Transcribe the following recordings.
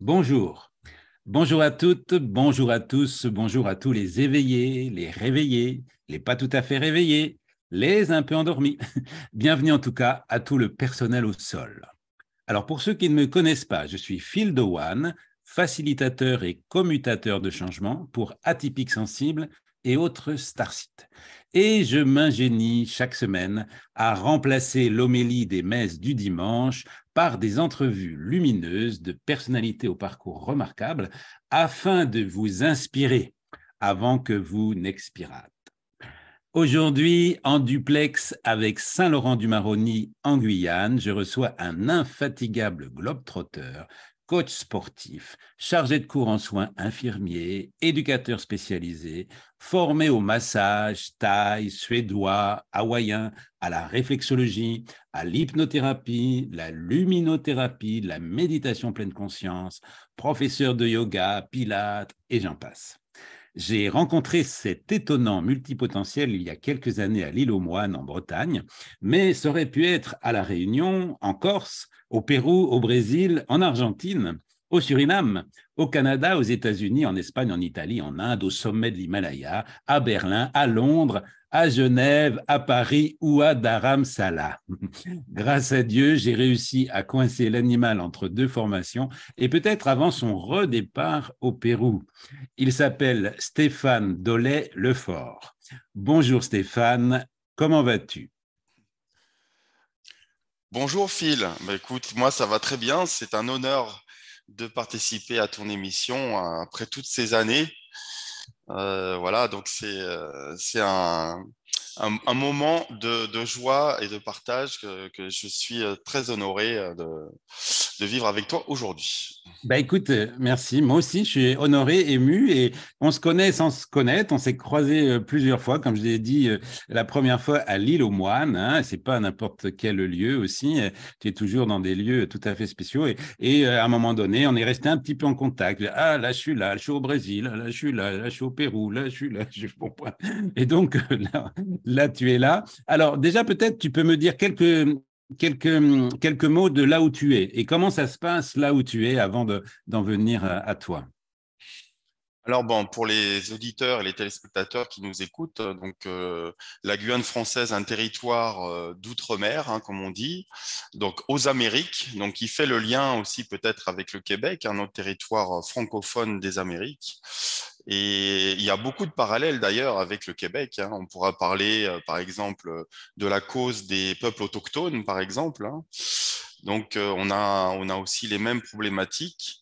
Bonjour. Bonjour à toutes, bonjour à tous, bonjour à tous les éveillés, les réveillés, les pas tout à fait réveillés, les un peu endormis. Bienvenue en tout cas à tout le personnel au sol. Alors pour ceux qui ne me connaissent pas, je suis Phil Dowan, facilitateur et commutateur de changement pour atypiques sensibles et autres starsites. Et je m'ingénie chaque semaine à remplacer l'homélie des messes du dimanche par des entrevues lumineuses de personnalités au parcours remarquable afin de vous inspirer avant que vous n'expirate. Aujourd'hui, en duplex avec Saint-Laurent-du-Maroni en Guyane, je reçois un infatigable globetrotteur coach sportif, chargé de cours en soins infirmiers, éducateur spécialisé, formé au massage thaï, suédois, hawaïen, à la réflexologie, à l'hypnothérapie, la luminothérapie, la méditation pleine conscience, professeur de yoga, pilates et j'en passe. J'ai rencontré cet étonnant multipotentiel il y a quelques années à l'île aux Moines en Bretagne, mais ça aurait pu être à La Réunion, en Corse, au Pérou, au Brésil, en Argentine, au Suriname, au Canada, aux États-Unis, en Espagne, en Italie, en Inde, au sommet de l'Himalaya, à Berlin, à Londres, à Genève, à Paris ou à Dharamsala. Grâce à Dieu, j'ai réussi à coincer l'animal entre deux formations et peut-être avant son redépart au Pérou. Il s'appelle Stéphane dolet lefort Bonjour Stéphane, comment vas-tu Bonjour Phil, bah, écoute, moi ça va très bien, c'est un honneur de participer à ton émission euh, après toutes ces années. Euh, voilà, donc euh, c'est un, un, un, moment de, de, joie et de partage que, que je suis très honoré de, de vivre avec toi aujourd'hui. Bah écoute, euh, merci. Moi aussi, je suis honoré, ému et on se connaît sans se connaître. On s'est croisé euh, plusieurs fois, comme je l'ai dit euh, la première fois à Lille aux Moines. Hein. C'est pas n'importe quel lieu aussi. Tu es toujours dans des lieux tout à fait spéciaux et, à un moment donné, on est resté un petit peu en contact. Ah là, je suis là, je suis au Brésil, ah, là, je suis là, là, je suis au Pérou, là, je suis là, je suis bon Et donc là tu es là. Alors déjà peut-être tu peux me dire quelques quelques, quelques mots de là où tu es et comment ça se passe là où tu es avant d'en venir à, toi. Alors bon, pour les auditeurs et les téléspectateurs qui nous écoutent, donc euh, la Guyane française, un territoire euh, d'outre-mer, hein, comme on dit, donc aux Amériques, donc qui fait le lien aussi peut-être avec le Québec, un autre territoire francophone des Amériques. Et il y a beaucoup de parallèles d'ailleurs avec le Québec. Hein. On pourra parler, euh, par exemple, euh, de la cause des peuples autochtones, par exemple. Hein. Donc, euh, on, a, on a aussi les mêmes problématiques.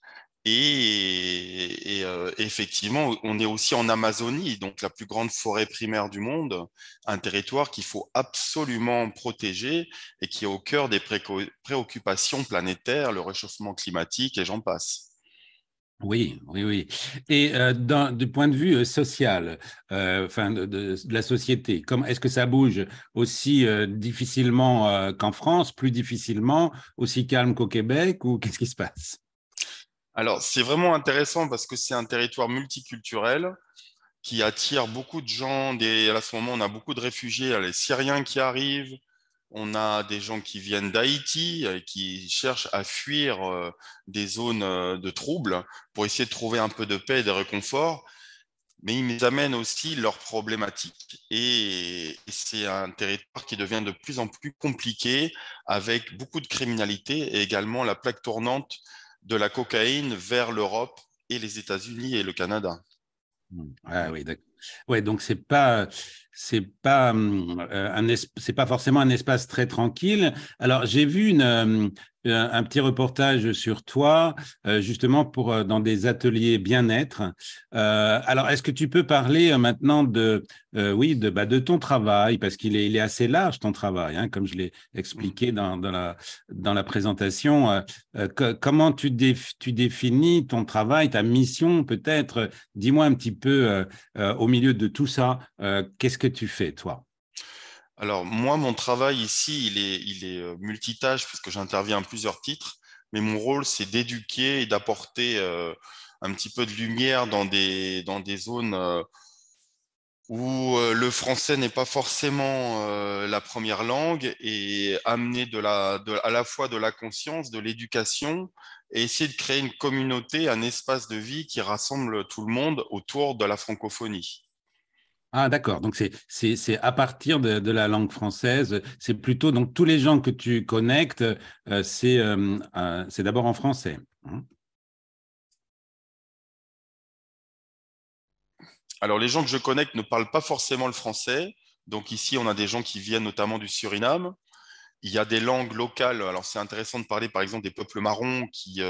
Et, effectivement, on est aussi en Amazonie, donc la plus grande forêt primaire du monde, un territoire qu'il faut absolument protéger et qui est au cœur des préoccupations planétaires, le réchauffement climatique et j'en passe. Oui, oui, oui. Et euh, du point de vue euh, social, euh, de, la société, est-ce que ça bouge aussi difficilement qu'en France, plus difficilement, aussi calme qu'au Québec, ou qu'est-ce qui se passe Alors, c'est vraiment intéressant parce que c'est un territoire multiculturel qui attire beaucoup de gens. à ce moment, on a beaucoup de réfugiés, les Syriens qui arrivent, on a des gens qui viennent d'Haïti, euh, qui cherchent à fuir euh, des zones euh, de troubles pour essayer de trouver un peu de paix et de réconfort, mais ils amènent aussi leurs problématiques. Et c'est un territoire qui devient de plus en plus compliqué avec beaucoup de criminalité et également la plaque tournante de la cocaïne vers l'Europe et les États-Unis et le Canada. Hmm. Ah oui, d'accord. Ouais, donc c'est pas c'est pas euh, un c'est pas forcément un espace très tranquille. Alors j'ai vu une, euh, euh, un petit reportage sur toi justement pour dans des ateliers bien-être. alors est-ce que tu peux parler maintenant de oui de bah, de ton travail parce qu'il est il est assez large ton travail hein, comme je l'ai expliqué mmh. dans, dans, la dans la présentation. comment tu tu définis ton travail ta mission peut-être dis-moi un petit peu au milieu de tout ça qu'est-ce que tu fais, toi Alors, moi, mon travail ici, il est, il est euh, multitâche, puisque j'interviens à plusieurs titres, mais mon rôle, c'est d'éduquer et d'apporter euh, un petit peu de lumière dans des, zones euh, où le français n'est pas forcément la première langue, et amener de la, de, à la fois de la conscience, de l'éducation, et essayer de créer une communauté, un espace de vie qui rassemble tout le monde autour de la francophonie. Ah, d'accord. Donc, c'est à partir de, la langue française. C'est plutôt, donc, tous les gens que tu connectes, euh, euh, euh, c'est d'abord en français. Hein. Alors, les gens que je connecte ne parlent pas forcément le français. Donc, ici, on a des gens qui viennent notamment du Suriname. Il y a des langues locales. Alors, c'est intéressant de parler, par exemple, des peuples marrons qui,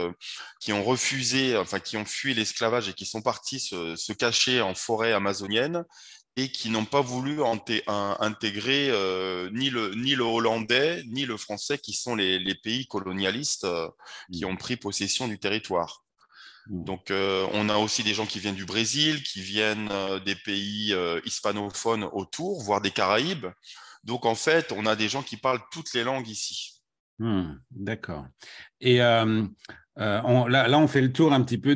ont refusé, enfin, qui ont fui l'esclavage et qui sont partis se cacher en forêt amazonienne et qui n'ont pas voulu intégrer euh, ni, le, ni le hollandais ni le français, qui sont les, pays colonialistes euh, mmh. qui ont pris possession du territoire. Mmh. Donc, euh, on a aussi des gens qui viennent du Brésil, qui viennent des pays hispanophones autour, voire des Caraïbes. Donc, en fait, on a des gens qui parlent toutes les langues ici. Mmh. D'accord. Et euh, là, on fait le tour un petit peu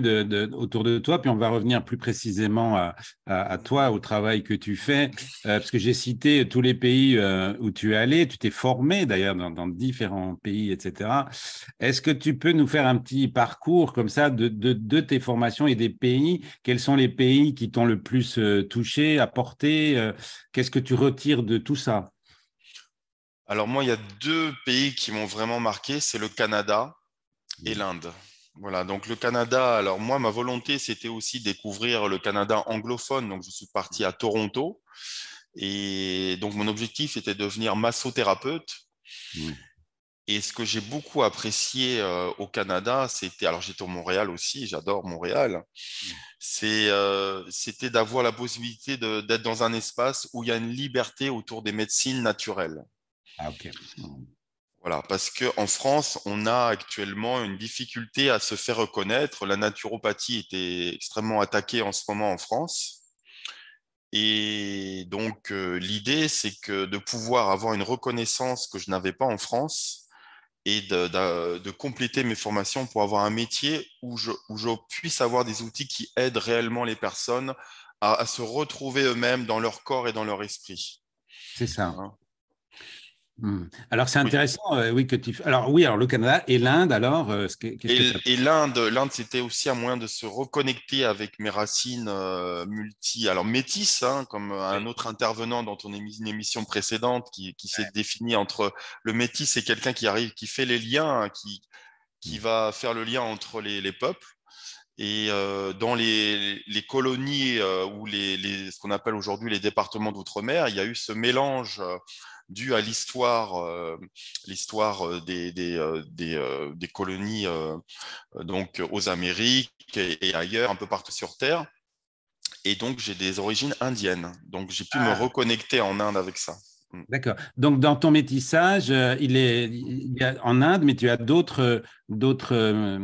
autour de toi, puis on va revenir plus précisément à, toi, au travail que tu fais, euh, parce que j'ai cité tous les pays euh, où tu es allé, tu t'es formé d'ailleurs dans, différents pays, etc. Est-ce que tu peux nous faire un petit parcours comme ça de tes formations et des pays Quels sont les pays qui t'ont le plus touché, apporté Qu'est-ce que tu retires de tout ça alors moi, il y a deux pays qui m'ont vraiment marqué, c'est le Canada Mmh. et l'Inde. Voilà, donc le Canada, alors moi, ma volonté, c'était aussi découvrir le Canada anglophone, donc je suis parti mmh. à Toronto, et donc mon objectif était de devenir massothérapeute. Mmh. Et ce que j'ai beaucoup apprécié euh, au Canada, c'était, alors j'étais au Montréal aussi, j'adore Montréal, euh, c'était d'avoir la possibilité d'être dans un espace où il y a une liberté autour des médecines naturelles. Ah, ok. Voilà, parce qu'en France, on a actuellement une difficulté à se faire reconnaître. La naturopathie était extrêmement attaquée en ce moment en France. Et donc, euh, l'idée, c'est que de pouvoir avoir une reconnaissance que je n'avais pas en France et de, compléter mes formations pour avoir un métier où je, puisse avoir des outils qui aident réellement les personnes à, se retrouver eux-mêmes dans leur corps et dans leur esprit. C'est ça. Hein. Hmm. Alors c'est intéressant, euh, oui. que tu. Alors oui, alors le Canada et l'Inde, alors. Euh, quest ce que, et, et l'Inde, l'Inde, c'était aussi un moyen de se reconnecter avec mes racines euh, multi, alors métis, hein, comme un autre intervenant dans ton une émission précédente qui, s'est défini entre le métis et quelqu'un qui arrive, qui fait les liens, hein, qui qui hmm. va faire le lien entre les, peuples. Et dans les, colonies ou les, les, ce qu'on appelle aujourd'hui les départements d'outre-mer, il y a eu ce mélange dû à l'histoire, euh, l'histoire euh, des, des, euh, des, colonies donc aux Amériques et, ailleurs, un peu partout sur Terre. Et donc, j'ai des origines indiennes. Donc, j'ai pu me ah. reconnecter en Inde avec ça. Mm. D'accord. Donc, dans ton métissage, il est, en Inde, mais tu as d'autres, d'autres,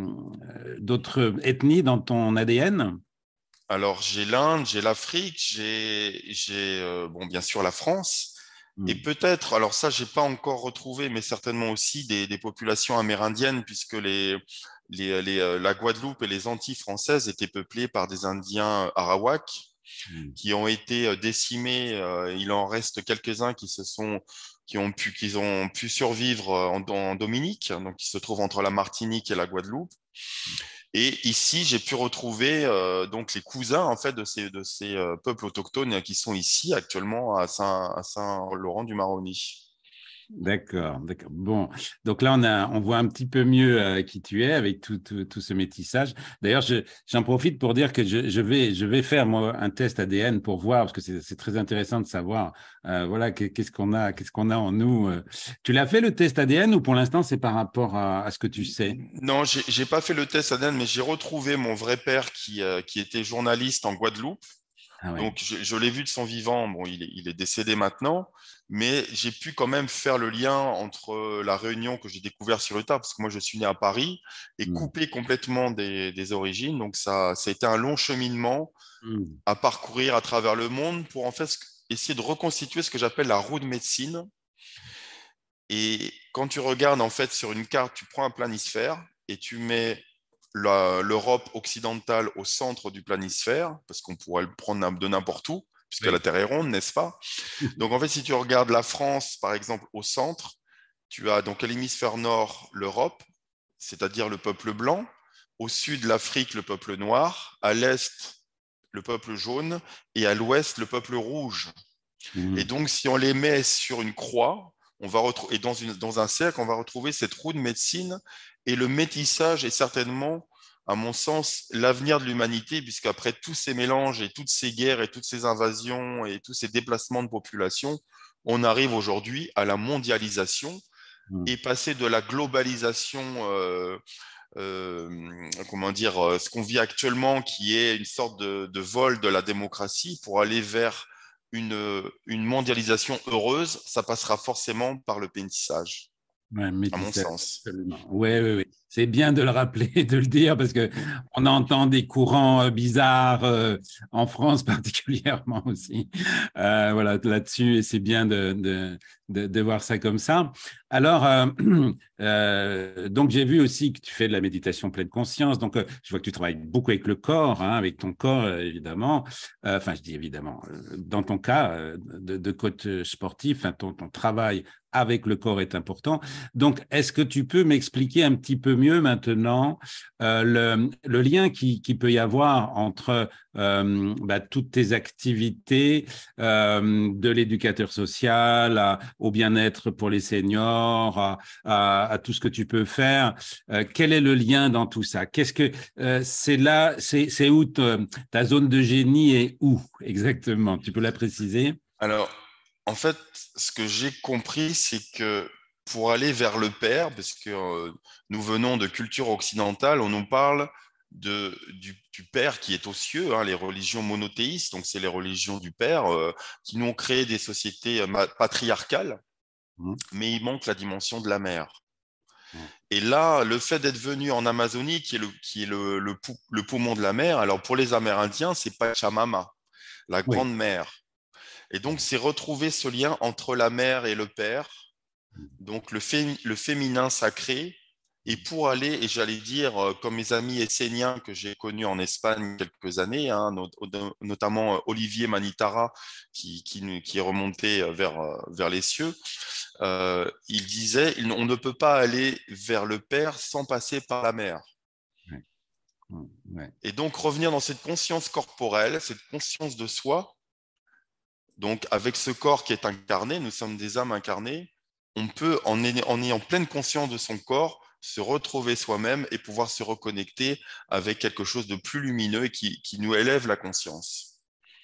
d'autres ethnies dans ton ADN Alors, j'ai l'Inde, j'ai l'Afrique, j'ai, bon, bien sûr la France. Et mmh. peut-être, alors ça, j'ai pas encore retrouvé, mais certainement aussi des, populations amérindiennes, puisque les, euh, la Guadeloupe et les Antilles françaises étaient peuplées par des Indiens euh, arawaks mmh. qui ont été euh, décimés. Il en reste quelques-uns qui se sont qui ont pu, qui ont pu survivre en, Dominique, donc qui se trouvent entre la Martinique et la Guadeloupe. Mmh. Et ici, j'ai pu retrouver euh, donc les cousins en fait de ces, euh, peuples autochtones qui sont ici actuellement à Saint-Laurent-du-Maroni. D'accord, d'accord. Bon, donc là, on, voit un petit peu mieux euh, qui tu es avec tout, ce métissage. D'ailleurs, j'en profite pour dire que je, vais, faire un test ADN pour voir, parce que c'est très intéressant de savoir euh, voilà, qu'est-ce qu'on a, qu'est-ce qu'on a en nous. Euh. Tu l'as fait le test ADN ou pour l'instant, c'est par rapport à, ce que tu sais Non, j'ai pas fait le test ADN, mais j'ai retrouvé mon vrai père qui était journaliste en Guadeloupe ah Donc, je, l'ai vu de son vivant. Bon, il est, décédé maintenant, mais j'ai pu quand même faire le lien entre la Réunion que j'ai découvert sur le tard, parce que moi, je suis né à Paris, et mm. coupé complètement des, origines. Donc, ça, ça a été un long cheminement mm. à parcourir à travers le monde pour en fait essayer de reconstituer ce que j'appelle la roue de médecine. Et quand tu regardes en fait sur une carte, tu prends un planisphère et tu mets l'Europe occidentale au centre du planisphère, parce qu'on pourrait le prendre de n'importe où, puisque la Terre est ronde, n'est-ce pas Donc en fait, si tu regardes la France, par exemple, au centre, tu as donc à l'hémisphère nord l'Europe, c'est-à-dire le peuple blanc, au sud l'Afrique, le peuple noir, à l'est le peuple jaune, et à l'ouest le peuple rouge. Mmh. Et donc si on les met sur une croix, on va et dans, un cercle, on va retrouver cette roue de médecine et le métissage est certainement, à mon sens, l'avenir de l'humanité, puisqu'après tous ces mélanges et toutes ces guerres et toutes ces invasions et tous ces déplacements de population, on arrive aujourd'hui à la mondialisation hmm. et passer de la globalisation. Euh, euh, comment dire, euh, ce qu'on vit actuellement, qui est une sorte de vol de la démocratie pour aller vers une, euh, une, mondialisation heureuse, ça passera forcément par le pénitissage. Ouais, à mon sens. Oui, oui, oui. C'est bien de le rappeler, de le dire, parce que on entend des courants euh, bizarres euh, en France particulièrement aussi. Euh, voilà, là-dessus, et c'est bien de, voir ça comme ça. Alors, donc j'ai vu aussi que tu fais de la méditation pleine conscience. Donc, je vois que tu travailles beaucoup avec le corps, hein, avec ton corps évidemment. Enfin, je dis évidemment. Dans ton cas de, coach sportif, hein, ton, ton travail avec le corps est important. Donc, est-ce que tu peux m'expliquer un petit peu mieux maintenant euh, le, lien qui, peut y avoir entre euh, bah, toutes tes activités, euh, de l'éducateur social au bien-être pour les seniors, à, tout ce que tu peux faire. quel est le lien dans tout ça Qu'est-ce que c'est là C'est où ta zone de génie est où exactement Tu peux la préciser Alors, en fait, ce que j'ai compris, c'est que pour aller vers le père, parce que euh, nous venons de culture occidentale, on nous parle du, Père qui est aux cieux, hein, les religions monothéistes, donc c'est les religions du Père, euh, qui nous ont créé des sociétés euh, patriarcales, mmh. mais il manque la dimension de la mère. Mmh. Et là, le fait d'être venu en Amazonie, qui est, le, poumon de la mer, alors pour les Amérindiens, c'est Pachamama, la grande mère. Et donc, c'est retrouver ce lien entre la mère et le père, donc le, féminin sacré, et pour aller, et j'allais dire, euh, comme mes amis esséniens que j'ai connus en Espagne quelques années, hein, notamment euh, Olivier Manitara, qui, est remonté euh, vers, les cieux, il disait, on ne peut pas aller vers le Père sans passer par la mère. Et donc revenir dans cette conscience corporelle, cette conscience de soi, donc avec ce corps qui est incarné, nous sommes des âmes incarnées, on peut, en ayant pleine conscience de son corps, se retrouver soi-même et pouvoir se reconnecter avec quelque chose de plus lumineux et qui, qui nous élève la conscience.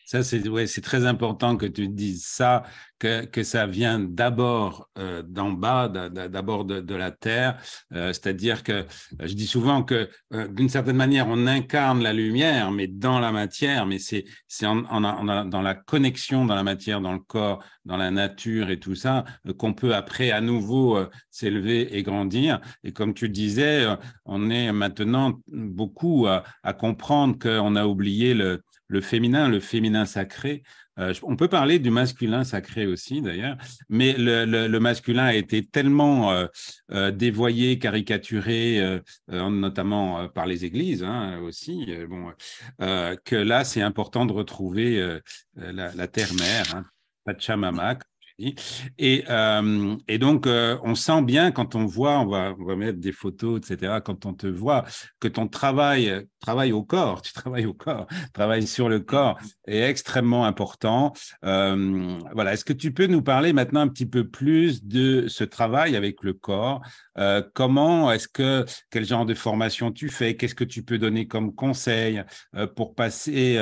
Ça, c'est très important que tu dises ça, que, que ça vient d'abord euh, d'en bas, d'abord de, la terre. Euh, c'est-à-dire que euh, je dis souvent que, d'une certaine manière, on incarne la lumière, mais dans la matière, mais c'est dans la connexion dans la matière, dans le corps, dans la nature et tout ça, qu'on peut après à nouveau s'élever et grandir. Et comme tu disais, on est maintenant beaucoup à, à comprendre qu'on a oublié le le féminin, le féminin sacré. Euh, on peut parler du masculin sacré aussi, d'ailleurs, mais le, masculin a été tellement euh, euh, dévoyé, caricaturé, notamment par les églises hein, aussi, bon, que là, c'est important de retrouver la, terre-mère, hein, Pachamama, euh, et, donc, euh, on sent bien quand on voit, on va, mettre des photos, etc., quand on te voit, que ton travail, travail au corps, tu travailles au corps, travail sur le corps est extrêmement important. Euh, voilà, est-ce que tu peux nous parler maintenant un petit peu plus de ce travail avec le corps Comment est-ce que, quel genre de formation tu fais Qu'est-ce que tu peux donner comme conseil pour passer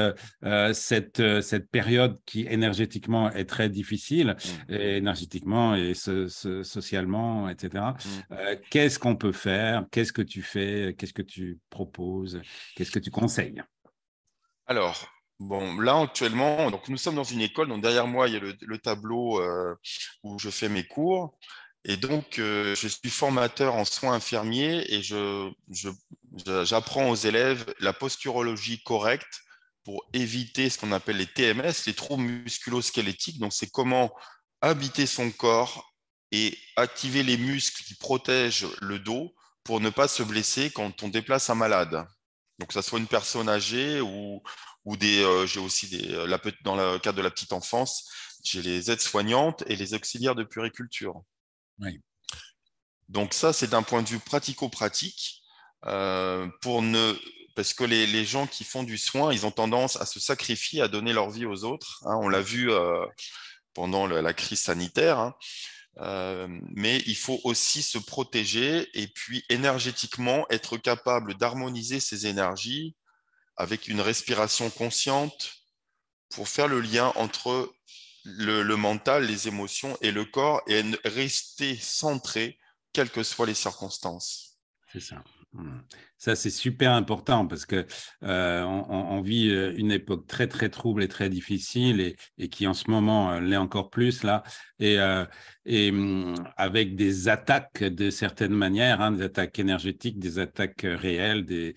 cette, cette période qui énergétiquement est très difficile mmh énergétiquement et socialement, etc. Mm. Euh, qu'est-ce qu'on peut faire Qu'est-ce que tu fais Qu'est-ce que tu proposes Qu'est-ce que tu conseilles Alors, Bon, là actuellement, donc nous sommes dans une école. Donc derrière moi, il y a le, tableau euh, où je fais mes cours. Et donc, euh, je suis formateur en soins infirmiers et j'apprends je, j'apprends aux élèves la posturologie correcte pour éviter ce qu'on appelle les TMS, les troubles musculosquelettiques. Donc, c'est comment habiter son corps et activer les muscles qui protègent le dos pour ne pas se blesser quand on déplace un malade. Donc, ça soit une personne âgée ou, des, euh, j'ai aussi des, euh, la, dans le cadre de la petite enfance, j'ai les aides-soignantes et les auxiliaires de puriculture. Donc ça, c'est d'un point de vue pratico-pratique, euh, pour ne... parce que les, gens qui font du soin, ils ont tendance à se sacrifier, à donner leur vie aux autres. Hein. on l'a vu pendant la crise sanitaire. Hein. Euh, mais il faut aussi se protéger et puis énergétiquement être capable d'harmoniser ses énergies avec une respiration consciente pour faire le lien entre le mental, les émotions et le corps et rester centré quelles que soient les circonstances. C'est ça. Mmh. Ça, c'est super important parce que euh, on, vit euh, une époque très, très trouble et très difficile et, qui, en ce moment, euh, l'est encore plus là. Et, mm, avec des attaques de certaines manières, hein, des attaques énergétiques, des attaques réelles, des,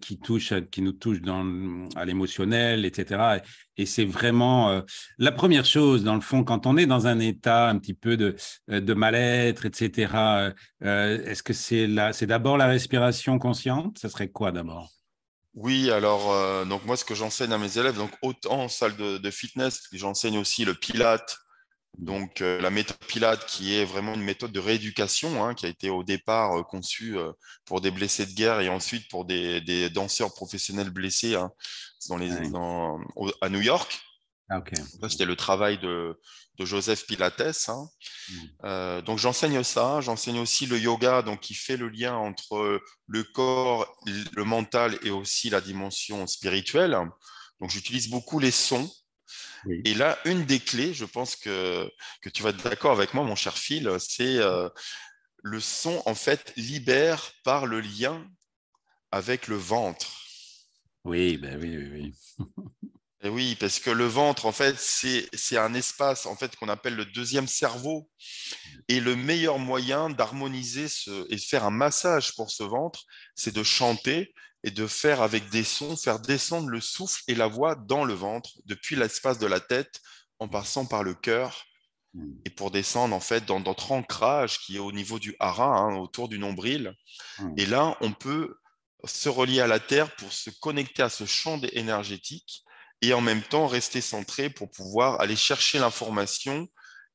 qui, touchent, qui nous touchent dans, à l'émotionnel, etc. Et, c'est vraiment la première chose, dans le fond, quand on est dans un état un petit peu de, de mal-être, etc., est-ce que c'est, la, c'est d'abord la respiration consciente, ce serait quoi d'abord oui, alors euh, donc moi ce que j'enseigne à mes élèves, donc autant en salle de, fitness, j'enseigne aussi le Pilate, donc euh, la méthode Pilate qui est vraiment une méthode de rééducation hein, qui a été au départ euh, conçue pour des blessés de guerre et ensuite pour des, danseurs professionnels blessés hein, dans les, à New York. Ah, c'était le travail de, de Joseph Pilates. Hein. Mmh. Euh, donc j'enseigne ça, j'enseigne aussi le yoga, donc qui fait le lien entre le corps, le mental et aussi la dimension spirituelle. Donc j'utilise beaucoup les sons. Et là, une des clés, je pense que, que tu vas être d'accord avec moi, mon cher Phil, c'est euh, le son, en fait, libère par le lien avec le ventre. Oui, ben oui, oui, oui. Eh oui, parce que le ventre, en fait, c'est un espace en fait, qu'on appelle le deuxième cerveau. Et le meilleur moyen d'harmoniser et de faire un massage pour ce ventre, c'est de chanter et de faire avec des sons, faire descendre le souffle et la voix dans le ventre, depuis l'espace de la tête, en passant par le cœur, mmh. et pour descendre en fait dans notre ancrage qui est au niveau du hara, hein, autour du nombril. Mmh. Et là, on peut se relier à la terre pour se connecter à ce champ énergétique et en même temps rester centré pour pouvoir aller chercher l'information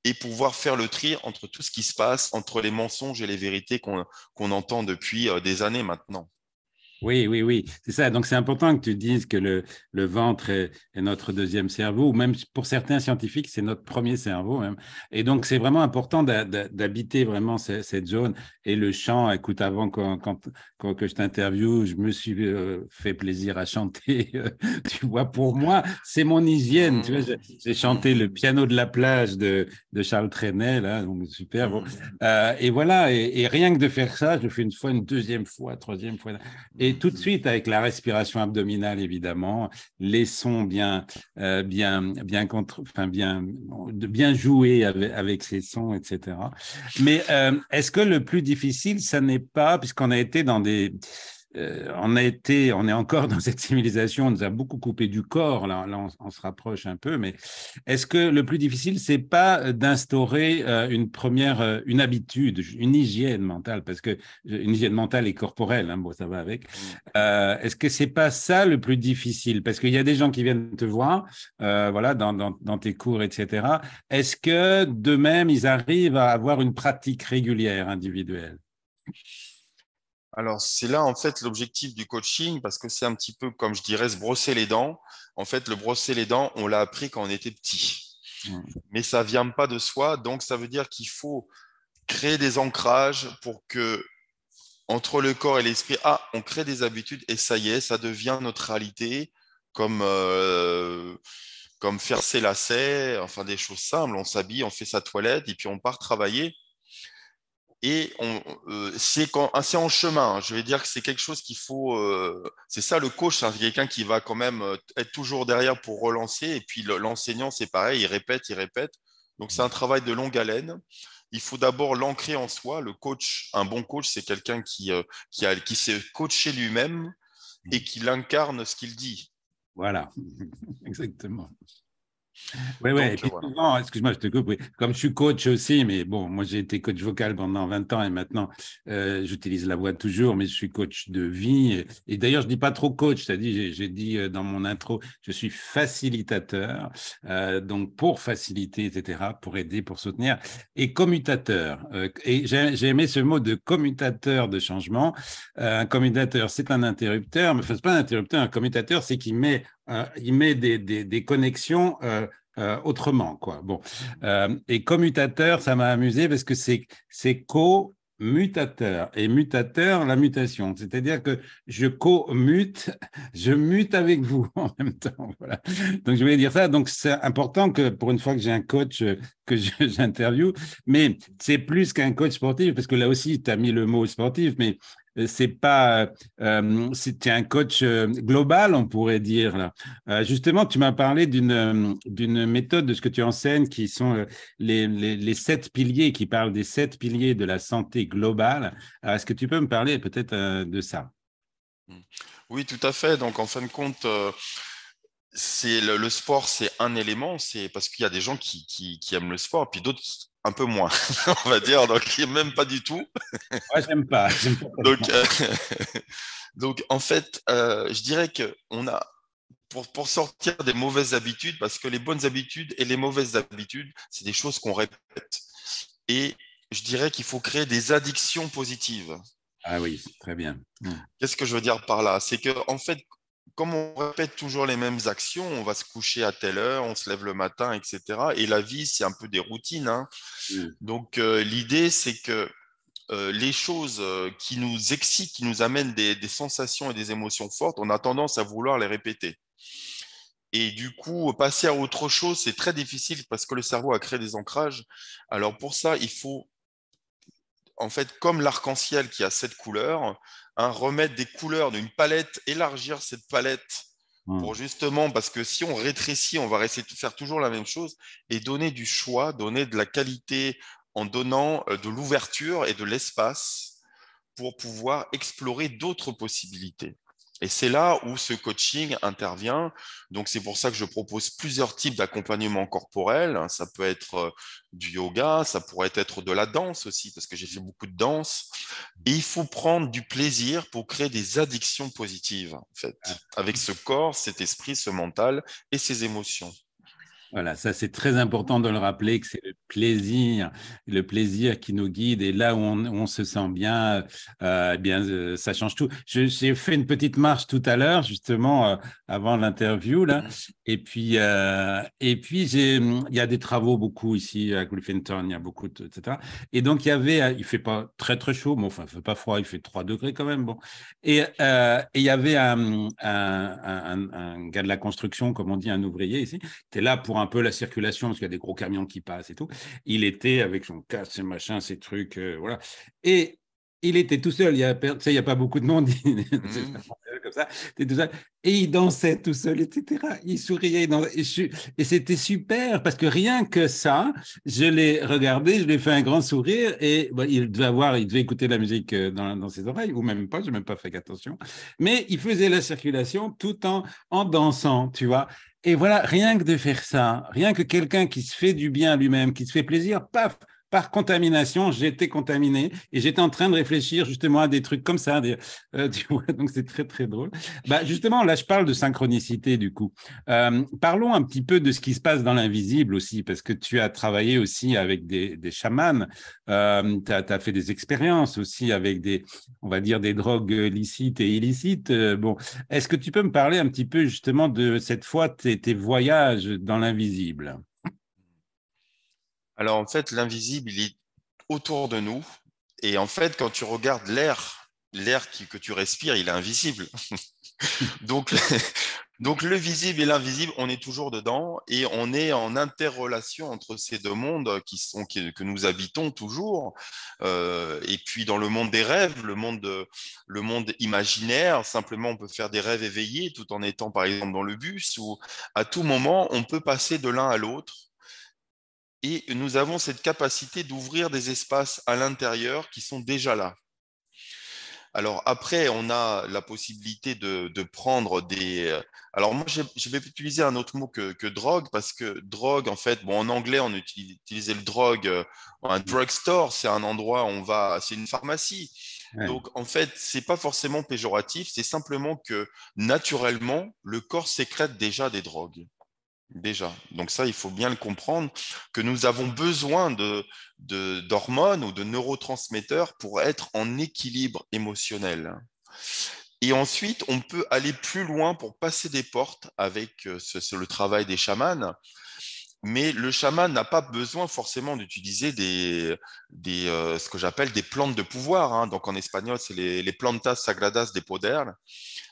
et pouvoir faire le tri entre tout ce qui se passe, entre les mensonges et les vérités qu'on entend depuis euh, des années maintenant. Oui, oui, oui, c'est ça. Donc c'est important que tu dises que le, ventre est, notre deuxième cerveau, ou même pour certains scientifiques, c'est notre premier cerveau. Et donc c'est vraiment important d'habiter vraiment cette, zone. Et le chant, écoute, avant quand, quand, que je t'interviewe, je me suis euh, fait plaisir à chanter. Euh, tu vois, pour moi, c'est mon hygiène. Tu vois, j'ai chanté le piano de la plage de, Charles Trenet, là, donc super. Euh, et voilà, et, rien que de faire ça, je fais une fois, une deuxième fois, troisième fois tout de suite, avec la respiration abdominale, évidemment, les sons bien, euh, bien, bien, contre, enfin, bien, bien jouer avec, avec ces sons, etc. Mais euh, est-ce que le plus difficile, ça n'est pas, puisqu'on a été dans des euh, on a été, on est encore dans cette civilisation, on nous a beaucoup coupé du corps, là, on, se rapproche un peu, mais est-ce que le plus difficile, c'est pas euh, d'instaurer euh, une première, une habitude, une hygiène mentale, parce que une hygiène mentale et corporelle, hein, bon, ça va avec. Mmh. est-ce que c'est pas ça le plus difficile Parce qu'il y a des gens qui viennent te voir, voilà, dans, dans, tes cours, etc. Est-ce que de même, ils arrivent à avoir une pratique régulière individuelle alors, c'est là, en fait, l'objectif du coaching, parce que c'est un petit peu, comme je dirais, se brosser les dents. En fait, le brosser les dents, on l'a appris quand on était petit. Mmh. Mais ça ne vient pas de soi. Donc, ça veut dire qu'il faut créer des ancrages pour que, entre le corps et l'esprit, ah, on crée des habitudes et ça y est, ça devient notre réalité, comme, euh, comme faire ses lacets, enfin, des choses simples. On s'habille, on fait sa toilette et puis on part travailler et euh, ah, c'est, en chemin. Hein. Je vais dire que c'est quelque chose qu'il faut. Euh, c'est ça le coach, hein. c'est quelqu'un qui va quand même euh, être toujours derrière pour relancer. Et puis l'enseignant, c'est pareil, il répète, il répète. Donc c'est un travail de longue haleine. Il faut d'abord l'ancrer en soi. Le coach, un bon coach, c'est quelqu'un qui, qui s'est coaché lui-même et qui l'incarne ce qu'il dit. Voilà, exactement. Oui, oui. Voilà. excuse-moi, je te coupe. Comme je suis coach aussi, mais bon, moi j'ai été coach vocal pendant 20 ans et maintenant euh, j'utilise la voix toujours, mais je suis coach de vie. Et, d'ailleurs, je dis pas trop coach, c'est-à-dire, j'ai dit euh, dans mon intro, je suis facilitateur, euh, donc pour faciliter, etc., pour aider, pour soutenir, et commutateur. et j'ai aimé ce mot de commutateur de changement. un commutateur, c'est un interrupteur, mais enfin, ce pas un interrupteur, un commutateur, c'est qui met euh, il met des, connexions euh, euh, autrement. Quoi. Bon. et commutateur, ça m'a amusé parce que c'est, c'est co mutateur et mutateur la mutation c'est-à-dire que je co-mute je mute avec vous en même temps voilà donc je voulais dire ça donc c'est important que pour une fois que j'ai un coach que j'interviewe, mais c'est plus qu'un coach sportif parce que là aussi tu as mis le mot sportif mais euh, c'est pas, tu euh, es un coach euh, global, on pourrait dire. justement, tu m'as parlé d'une d'une méthode de ce que tu enseignes, qui sont les, sept piliers, qui parlent des sept piliers de la santé globale. est-ce que tu peux me parler peut-être de ça mmh. Oui, tout à fait. Donc, en fin de compte. c'est le, sport, c'est un élément, c'est parce qu'il y a des gens qui, qui, qui aiment le sport, puis d'autres un peu moins, on va dire. Donc, même pas du tout. Moi, j'aime pas. Euh, donc, en fait, euh, je dirais que on a, pour, pour, sortir des mauvaises habitudes, parce que les bonnes habitudes et les mauvaises habitudes, c'est des choses qu'on répète. Et je dirais qu'il faut créer des addictions positives. Ah oui, très bien. Hmm. Qu'est-ce que je veux dire par là C'est que, en fait, comme on répète toujours les mêmes actions, on va se coucher à telle heure, on se lève le matin, etc. Et la vie, c'est un peu des routines. Hein. Mm. Donc euh, l'idée, c'est que euh, les choses euh, qui nous excitent, qui nous amènent des, sensations et des émotions fortes, on a tendance à vouloir les répéter. Et du coup, passer à autre chose, c'est très difficile parce que le cerveau a créé des ancrages. Alors pour ça, il faut en fait, comme l'arc-en-ciel qui a cette couleur, hein, remettre des couleurs d'une palette, élargir cette palette hmm. pour justement, parce que si on rétrécit, on va rester, faire toujours la même chose et donner du choix, donner de la qualité en donnant euh, de l'ouverture et de l'espace pour pouvoir explorer d'autres possibilités. Et c'est là où ce coaching intervient. Donc, c'est pour ça que je propose plusieurs types d'accompagnement corporel. Ça peut être euh, du yoga, ça pourrait être de la danse aussi, parce que j'ai fait beaucoup de danse. Et il faut prendre du plaisir pour créer des addictions positives, en fait, ah. avec ce corps, cet esprit, ce mental et ces émotions. Voilà, ça c'est très important de le rappeler que c'est le plaisir, le plaisir qui nous guide et là où on, se sent bien, euh, eh bien euh, ça change tout. J'ai fait une petite marche tout à l'heure justement euh, avant l'interview là, mm-hmm. et puis et puis il y a des travaux beaucoup ici à Griffinton, il y a beaucoup de, etc. Et donc il y avait, il fait pas très très chaud, mais enfin il fait pas froid, il fait 3 degrés quand même bon. Et, il y avait un, un, un, un, gars de la construction, comme on dit, un ouvrier ici, qui était là pour un peu la circulation, parce qu'il y a des gros camions qui passent et tout. Il était avec son casque, ses machins, ses trucs, euh, voilà. Et il était tout seul, il n'y a, y a pas beaucoup de monde, mmh. comme ça, Et il dansait tout seul, etc. Il souriait, et, c'était super, parce que rien que ça, je l'ai regardé, je lui ai fait un grand sourire, et bah, il devait avoir, il devait écouter la musique euh, dans, ses oreilles, ou même pas, je n'ai même pas fait attention. Mais il faisait la circulation tout en, en dansant, tu vois. Et voilà, rien que de faire ça, rien que quelqu'un qui se fait du bien lui-même, qui se fait plaisir, paf, par contamination, j'étais contaminé et j'étais en train de réfléchir justement à des trucs comme ça. Euh, donc c'est très très drôle. Bah, justement, là je parle de synchronicité du coup. Euh, parlons un petit peu de ce qui se passe dans l'invisible aussi, parce que tu as travaillé aussi avec des, chamans, euh, tu as, fait des expériences aussi avec des, on va dire, des drogues licites et illicites. bon, est-ce que tu peux me parler un petit peu justement de cette fois tes, tes voyages dans l'invisible alors en fait, l'invisible, il est autour de nous. Et en fait, quand tu regardes l'air, l'air que tu respires, il est invisible. donc, donc le visible et l'invisible, on est toujours dedans et on est en interrelation entre ces deux mondes qui sont, que nous habitons toujours. Euh, et puis dans le monde des rêves, le monde, le monde imaginaire, simplement on peut faire des rêves éveillés tout en étant par exemple dans le bus ou à tout moment on peut passer de l'un à l'autre et nous avons cette capacité d'ouvrir des espaces à l'intérieur qui sont déjà là. Alors après, on a la possibilité de, prendre des... Euh, alors moi, je, vais utiliser un autre mot que, drogue, parce que drogue, en fait, bon, en anglais, on utilisait le drogue, euh, un drugstore, c'est un endroit où on va, c'est une pharmacie. Donc en fait, ce c'est pas forcément péjoratif, c'est simplement que naturellement, le corps sécrète déjà des drogues. Déjà. Donc ça, il faut bien le comprendre, que nous avons besoin d'hormones de, d'hormones ou de neurotransmetteurs pour être en équilibre émotionnel. Et ensuite, on peut aller plus loin pour passer des portes avec euh, le travail des chamans. Mais le chaman n'a pas besoin forcément d'utiliser des, euh, ce que j'appelle des plantes de pouvoir. Hein. Donc en espagnol, c'est les, les, plantas sagradas de poder.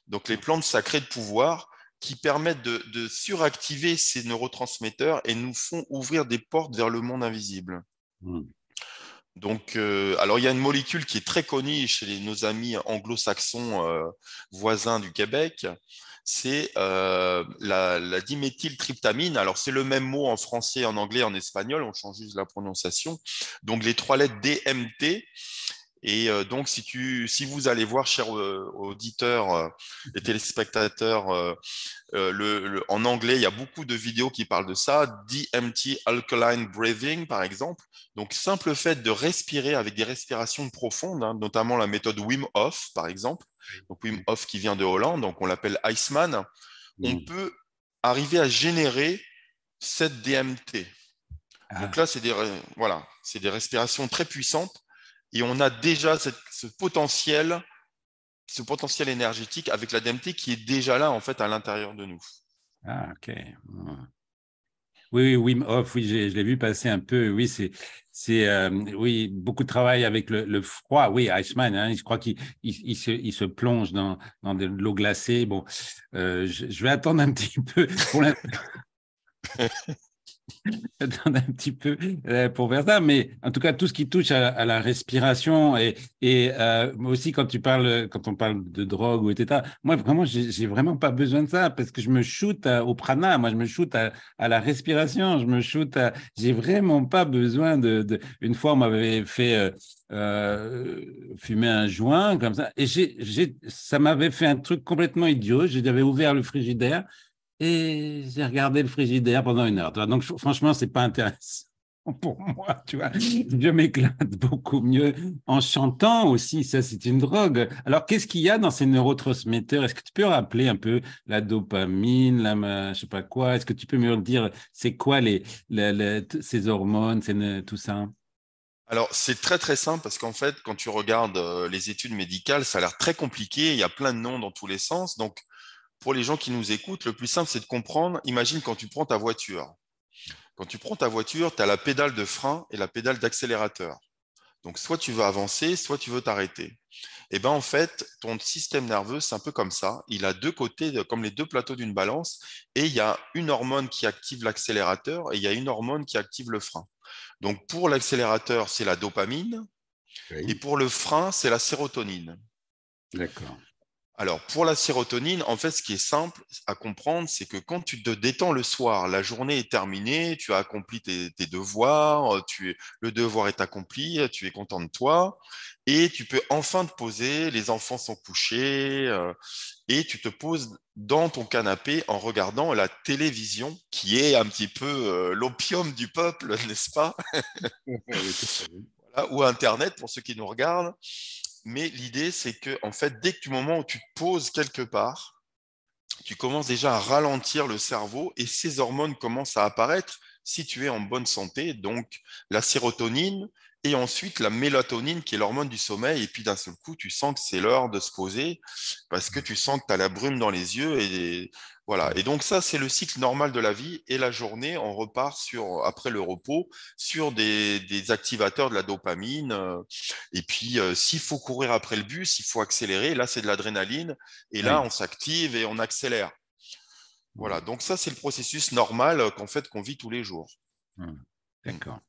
Donc les plantes sacrées de pouvoir qui permettent de, suractiver ces neurotransmetteurs et nous font ouvrir des portes vers le monde invisible. Hmm. Donc, euh, alors il y a une molécule qui est très connue chez nos amis anglo-saxons euh, voisins du Québec, c'est euh, la, la, diméthyltryptamine. Alors c'est le même mot en français, en anglais, en espagnol, on change juste la prononciation. Donc les trois lettres DMT, et euh, donc, si, tu, si vous allez voir, chers euh, auditeurs euh, et téléspectateurs, le, en anglais, il y a beaucoup de vidéos qui parlent de ça. DMT Alkaline Breathing, par exemple. Donc, simple fait de respirer avec des respirations profondes, hein, notamment la méthode Wim Hof, par exemple. Donc, Wim Hof qui vient de Hollande, donc on l'appelle Iceman. On mm. peut arriver à générer cette DMT. Ah. Donc là, c'est des, voilà, des respirations très puissantes et on a déjà ce, potentiel, ce potentiel énergétique avec la DMT qui est déjà là, en fait, à l'intérieur de nous. Ah, ok. Oui, oui, oui, je, l'ai vu passer un peu. Oui, c'est, c'est, euh, oui, beaucoup de travail avec le, froid. Oui, Iceman, hein, je crois qu'il il, se, plonge dans, de l'eau glacée. Bon, euh, je, vais attendre un petit peu pour attendre un petit peu euh, pour faire ça, mais en tout cas, tout ce qui touche à, la respiration et, euh, aussi quand tu parles, quand on parle de drogue ou etc., moi vraiment, j'ai vraiment pas besoin de ça parce que je me shoote euh, au prana, moi je me shoote à, la respiration, je me shoote. à, j'ai vraiment pas besoin de, une fois, on m'avait fait fumer un joint comme ça et ça m'avait fait un truc complètement idiot, j'avais ouvert le frigidaire et j'ai regardé le frigidaire pendant une heure. Donc, franchement, c'est pas intéressant pour moi, tu vois. Je m'éclate beaucoup mieux en chantant aussi. Ça, c'est une drogue. Alors, qu'est-ce qu'il y a dans ces neurotransmetteurs Est-ce que tu peux rappeler un peu la dopamine, la je sais pas quoi Est-ce que tu peux me dire c'est quoi les, ces hormones, tout ça alors, c'est très très simple parce qu'en fait, quand tu regardes euh, les études médicales, ça a l'air très compliqué. Il y a plein de noms dans tous les sens. Donc, pour les gens qui nous écoutent, le plus simple, c'est de comprendre. Imagine quand tu prends ta voiture. Quand tu prends ta voiture, tu as la pédale de frein et la pédale d'accélérateur. Donc, soit tu veux avancer, soit tu veux t'arrêter. Et eh bien, en fait, ton système nerveux, c'est un peu comme ça. Il a deux côtés, comme les deux plateaux d'une balance, et il y a une hormone qui active l'accélérateur et il y a une hormone qui active le frein. Donc, pour l'accélérateur, c'est la dopamine, et pour le frein, c'est la sérotonine. D'accord. Alors, pour la sérotonine, en fait, ce qui est simple à comprendre, c'est que quand tu te détends le soir, la journée est terminée, tu as accompli tes, devoirs, euh, le devoir est accompli, euh, tu es content de toi, et tu peux enfin te poser, les enfants sont couchés, euh, et tu te poses dans ton canapé en regardant la télévision, qui est un petit peu l'opium du peuple, n'est-ce pas ou Internet pour ceux qui nous regardent mais l'idée, c'est que, en fait, dès que du moment où tu te poses quelque part, tu commences déjà à ralentir le cerveau et ces hormones commencent à apparaître si tu es en bonne santé. Donc, la sérotonine, et ensuite la mélatonine qui est l'hormone du sommeil. Et puis d'un seul coup, tu sens que c'est l'heure de se poser parce que mmh. tu sens que tu as la brume dans les yeux. Et voilà. Et donc, ça, c'est le cycle normal de la vie. Et la journée, on repart sur, après le repos sur des, des activateurs de la dopamine. Euh, et puis, euh, s'il faut courir après le bus, il faut accélérer. Là, c'est de l'adrénaline. Et là, on s'active et on accélère. Voilà. Mmh. Donc, ça, c'est le processus normal euh, qu'en fait, qu'on vit tous les jours. Mmh. D'accord.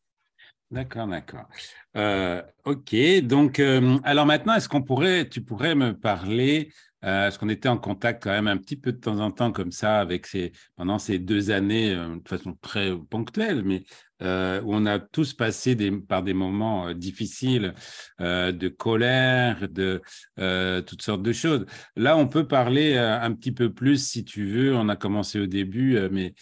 D'accord, d'accord. Euh, ok, donc euh, alors maintenant, est-ce qu'on pourrait, tu pourrais me parler, euh, ce qu'on était en contact quand même un petit peu de temps en temps comme ça avec ces, pendant ces deux années euh, de façon très ponctuelle, mais euh, où on a tous passé des, par des moments euh, difficiles, euh, de colère, de toutes sortes de choses. Là, on peut parler un petit peu plus, si tu veux, on a commencé au début, mais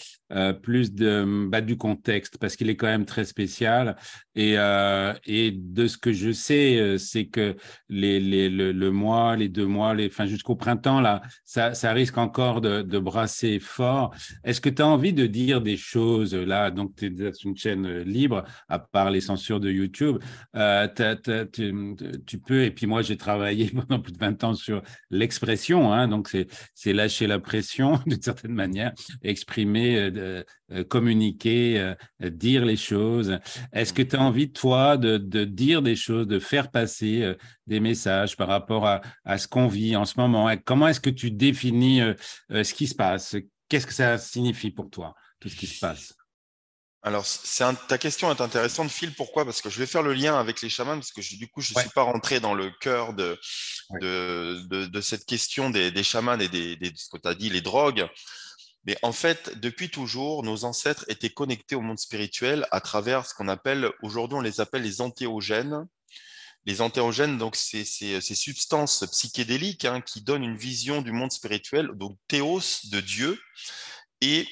plus de, mm, bah, du contexte, parce qu'il est quand même très spécial. Et, de ce que je sais, c'est que les, le, mois, les deux mois, les, enfin, jusqu'au printemps, là, ça, risque encore de, brasser fort. Est-ce que tu as envie de dire des choses là Donc, tu es une euh, libre à part les censures de YouTube. Euh, tu, peux, et puis moi j'ai travaillé pendant plus de 20 ans sur l'expression, hein, donc c'est lâcher la pression d'une certaine manière, exprimer, euh, communiquer, dire les choses. Est-ce que tu as envie, toi, de, dire des choses, de faire passer des messages par rapport à ce qu'on vit en ce moment Comment est-ce que tu définis ce qui se passe Qu'est-ce que ça signifie pour toi, tout ce qui se passe alors, ta question est intéressante, Phil. Pourquoi Parce que je vais faire le lien avec les chamans, parce que du coup, je ne suis pas rentré dans le cœur de, cette question des, chamans et des, ce que tu as dit, les drogues. Mais en fait, depuis toujours, nos ancêtres étaient connectés au monde spirituel à travers ce qu'on appelle, aujourd'hui, on les appelle les antéogènes. Les antéogènes, donc, c'est ces substances psychédéliques hein, qui donnent une vision du monde spirituel, donc théos de Dieu. Et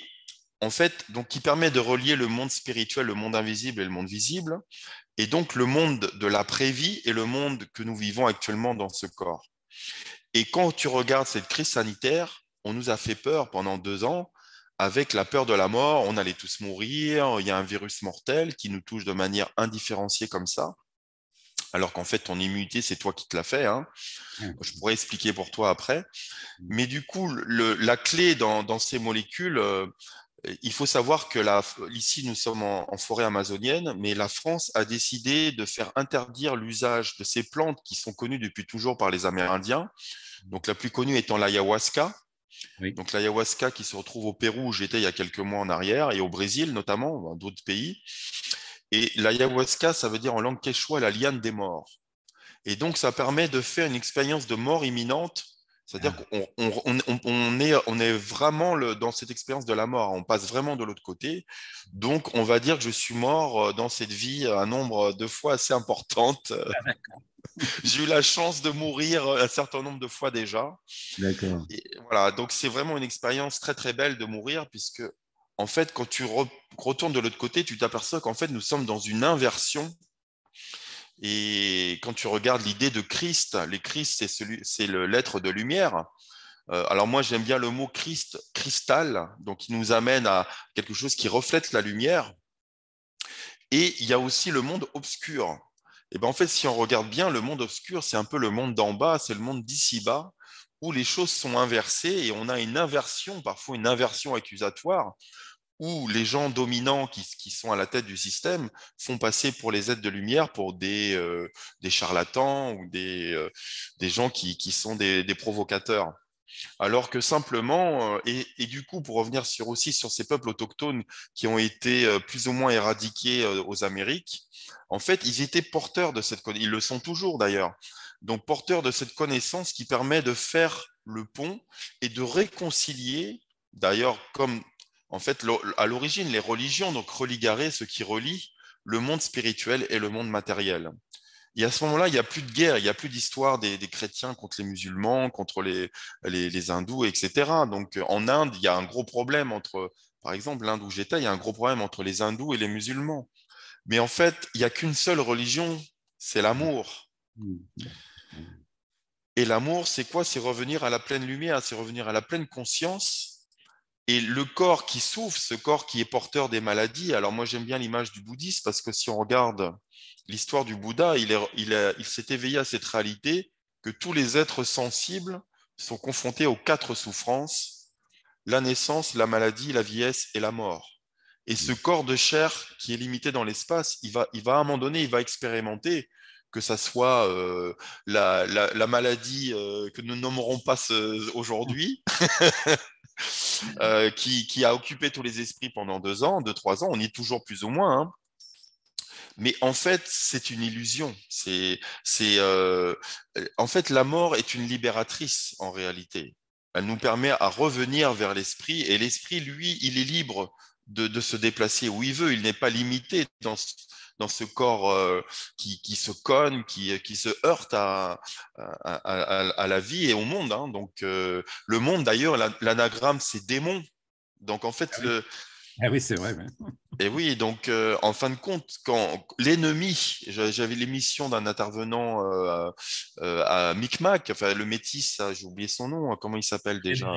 en fait, donc qui permet de relier le monde spirituel, le monde invisible et le monde visible, et donc le monde de l'après-vie et le monde que nous vivons actuellement dans ce corps. Et quand tu regardes cette crise sanitaire, on nous a fait peur pendant deux ans avec la peur de la mort, on allait tous mourir, il y a un virus mortel qui nous touche de manière indifférenciée comme ça, alors qu'en fait ton immunité, c'est toi qui te l'as fait. Hein. Je pourrais expliquer pour toi après. Mm. Mais du coup, la clé dans, ces molécules, euh, il faut savoir que ici, nous sommes en, forêt amazonienne, mais la France a décidé de faire interdire l'usage de ces plantes qui sont connues depuis toujours par les Amérindiens. Mmh. Donc, la plus connue étant l'ayahuasca. l'ayahuasca qui se retrouve au Pérou, où j'étais il y a quelques mois en arrière, et au Brésil notamment, dans d'autres pays. Et l'ayahuasca, ça veut dire en langue quechua la liane des morts. Et donc, ça permet de faire une expérience de mort imminente c'est-à-dire ah. qu'on on, est, on est vraiment le, dans cette expérience de la mort, on passe vraiment de l'autre côté. Donc, on va dire que je suis mort euh, dans cette vie euh, un nombre de fois assez importante. Ah, J'ai eu la chance de mourir euh, un certain nombre de fois déjà. Voilà, donc c'est vraiment une expérience très très belle de mourir, puisque en fait, quand tu retournes de l'autre côté, tu t'aperçois qu'en fait, nous sommes dans une inversion et quand tu regardes l'idée de Christ, les Christ, c'est l'être de lumière. Euh, alors moi, j'aime bien le mot Christ, cristal, donc il nous amène à quelque chose qui reflète la lumière. Et il y a aussi le monde obscur. Et eh bien en fait, si on regarde bien, le monde obscur, c'est un peu le monde d'en bas, c'est le monde d'ici-bas, où les choses sont inversées et on a une inversion, parfois une inversion accusatoire, où les gens dominants qui, qui, sont à la tête du système font passer pour les aides de lumière pour des, euh, des charlatans ou des, euh, des gens qui, qui sont des, des, provocateurs. Alors que simplement, euh, et, et, du coup, pour revenir sur, aussi sur ces peuples autochtones qui ont été plus ou moins éradiqués aux Amériques, en fait, ils étaient porteurs de cette connaissance, ils le sont toujours d'ailleurs, donc porteurs de cette connaissance qui permet de faire le pont et de réconcilier, d'ailleurs, comme en fait, à l'origine, les religions, donc religaré, ce qui relie le monde spirituel et le monde matériel. Et à ce moment-là, il n'y a plus de guerre, il n'y a plus d'histoire des, chrétiens contre les musulmans, contre les, les, hindous, etc. Donc en Inde, il y a un gros problème entre, par exemple, l'Inde où j'étais, il y a un gros problème entre les hindous et les musulmans. Mais en fait, il n'y a qu'une seule religion, c'est l'amour. Et l'amour, c'est quoi C'est revenir à la pleine lumière, c'est revenir à la pleine conscience et le corps qui souffre, ce corps qui est porteur des maladies, alors moi j'aime bien l'image du bouddhiste parce que si on regarde l'histoire du Bouddha, il, s'est éveillé à cette réalité que tous les êtres sensibles sont confrontés aux quatre souffrances, la naissance, la maladie, la vieillesse et la mort. Et ce corps de chair qui est limité dans l'espace, il va, il va à un moment donné, il va expérimenter que ça soit euh, la, maladie euh, que nous nommerons pas aujourd'hui, Euh, qui, a occupé tous les esprits pendant deux ans, deux, trois ans, on est toujours plus ou moins. Hein. Mais en fait, c'est une illusion. C'est, c'est, euh, euh, en fait, la mort est une libératrice en réalité. Elle nous permet à revenir vers l'esprit et l'esprit, lui, il est libre de, se déplacer où il veut. Il n'est pas limité dans ce, corps euh, qui, se cogne, qui, se heurte à, la vie et au monde. Hein. Donc, euh, le monde, d'ailleurs, l'anagramme, c'est démon. Donc, en fait, ah le, ah oui, c'est vrai. Et oui, donc euh, en fin de compte, quand l'ennemi, j'avais l'émission d'un intervenant euh, euh, à Micmac, enfin le métis, hein, j'ai oublié son nom, hein, comment il s'appelle déjà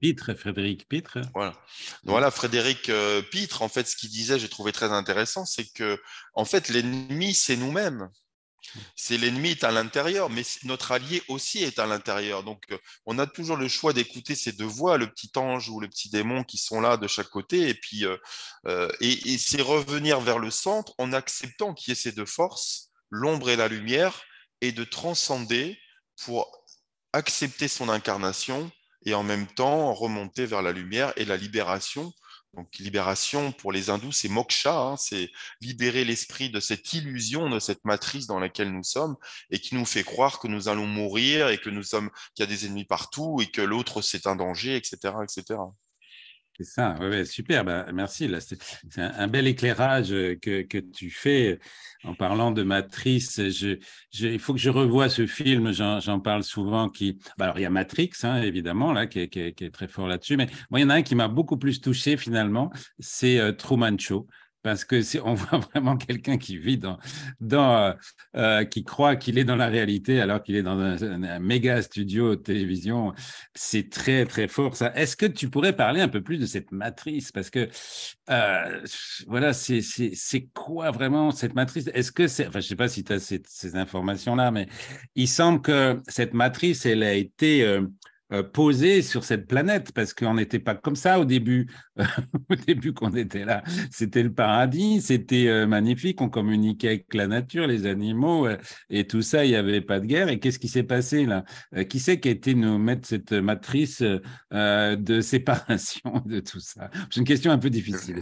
Pitre, Frédéric Pitre. Voilà, voilà Frédéric Pitre, en fait, ce qu'il disait, j'ai trouvé très intéressant, c'est que en fait, l'ennemi, c'est nous-mêmes. C'est l'ennemi est à l'intérieur, mais notre allié aussi est à l'intérieur. Donc, euh, on a toujours le choix d'écouter ces deux voix, le petit ange ou le petit démon qui sont là de chaque côté. Et puis, euh, euh, et c'est revenir vers le centre en acceptant qu'il y ait ces deux forces, l'ombre et la lumière, et de transcender pour accepter son incarnation et en même temps remonter vers la lumière et la libération donc, libération pour les hindous, c'est moksha, hein, c'est libérer l'esprit de cette illusion, de cette matrice dans laquelle nous sommes et qui nous fait croire que nous allons mourir et que nous sommes, qu'il y a des ennemis partout et que l'autre c'est un danger, etc., etc. C'est ça, ouais, super, bah, merci. C'est un, un, bel éclairage euh, que, que, tu fais euh, en parlant de Matrice. Je, je, il faut que je revoie ce film, j'en parle souvent. Qui, bah, alors, il y a Matrix, hein, évidemment, là, qui, qui, qui est très fort là-dessus, mais moi, il y en a un qui m'a beaucoup plus touché finalement, c'est euh, Truman Show parce que si on voit vraiment quelqu'un qui vit dans, dans euh, euh, qui croit qu'il est dans la réalité alors qu'il est dans un, méga studio de télévision, c'est très très fort ça. Est-ce que tu pourrais parler un peu plus de cette matrice parce que euh, voilà, c'est c'est quoi vraiment cette matrice Est-ce que c'est, enfin je sais pas si tu as ces informations là, mais il semble que cette matrice elle a été euh, euh, posé sur cette planète, parce qu'on n'était pas comme ça au début. au début qu'on était là, c'était le paradis, c'était euh, magnifique, on communiquait avec la nature, les animaux, euh, et tout ça, il n'y avait pas de guerre. Et qu'est-ce qui s'est passé là Qui c'est qui a été nous mettre cette matrice de séparation de tout ça C'est une question un peu difficile.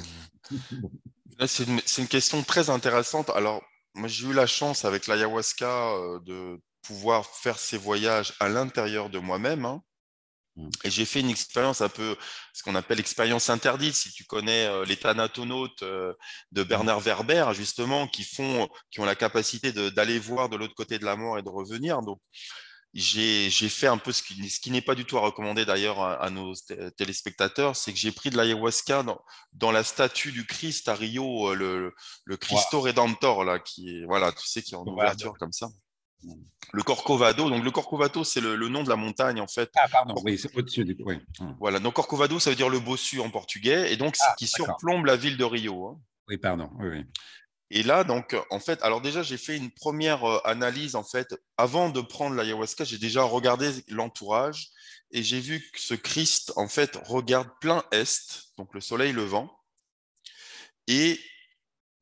C'est une, question très intéressante. Alors, moi, j'ai eu la chance avec l'ayahuasca de pouvoir faire ces voyages à l'intérieur de moi-même. Hein. Mm. Et j'ai fait une expérience un peu, ce qu'on appelle expérience interdite, si tu connais euh, les thanatonautes euh, de Bernard mm. Werber, justement, qui, font, qui ont la capacité d'aller voir de l'autre côté de la mort et de revenir. Donc, j'ai fait un peu ce qui, ce qui n'est pas du tout à recommander d'ailleurs à, nos téléspectateurs, c'est que j'ai pris de l'ayahuasca dans, la statue du Christ à Rio, euh, le, le Cristo là, qui est, voilà, tu sais, qui en ouverture comme ça. Le Corcovado, donc le Corcovado, c'est le, nom de la montagne en fait. Ah pardon, oui, c'est au-dessus du. Oui. Ah. Voilà, donc Corcovado, ça veut dire le bossu en portugais, et donc ce ah, qui surplombe la ville de Rio. Hein. Oui, pardon. Oui, oui. Et là, donc, en fait, alors déjà, j'ai fait une première euh, analyse, en fait, avant de prendre l'ayahuasca, j'ai déjà regardé l'entourage et j'ai vu que ce Christ, en fait, regarde plein est, donc le soleil levant, et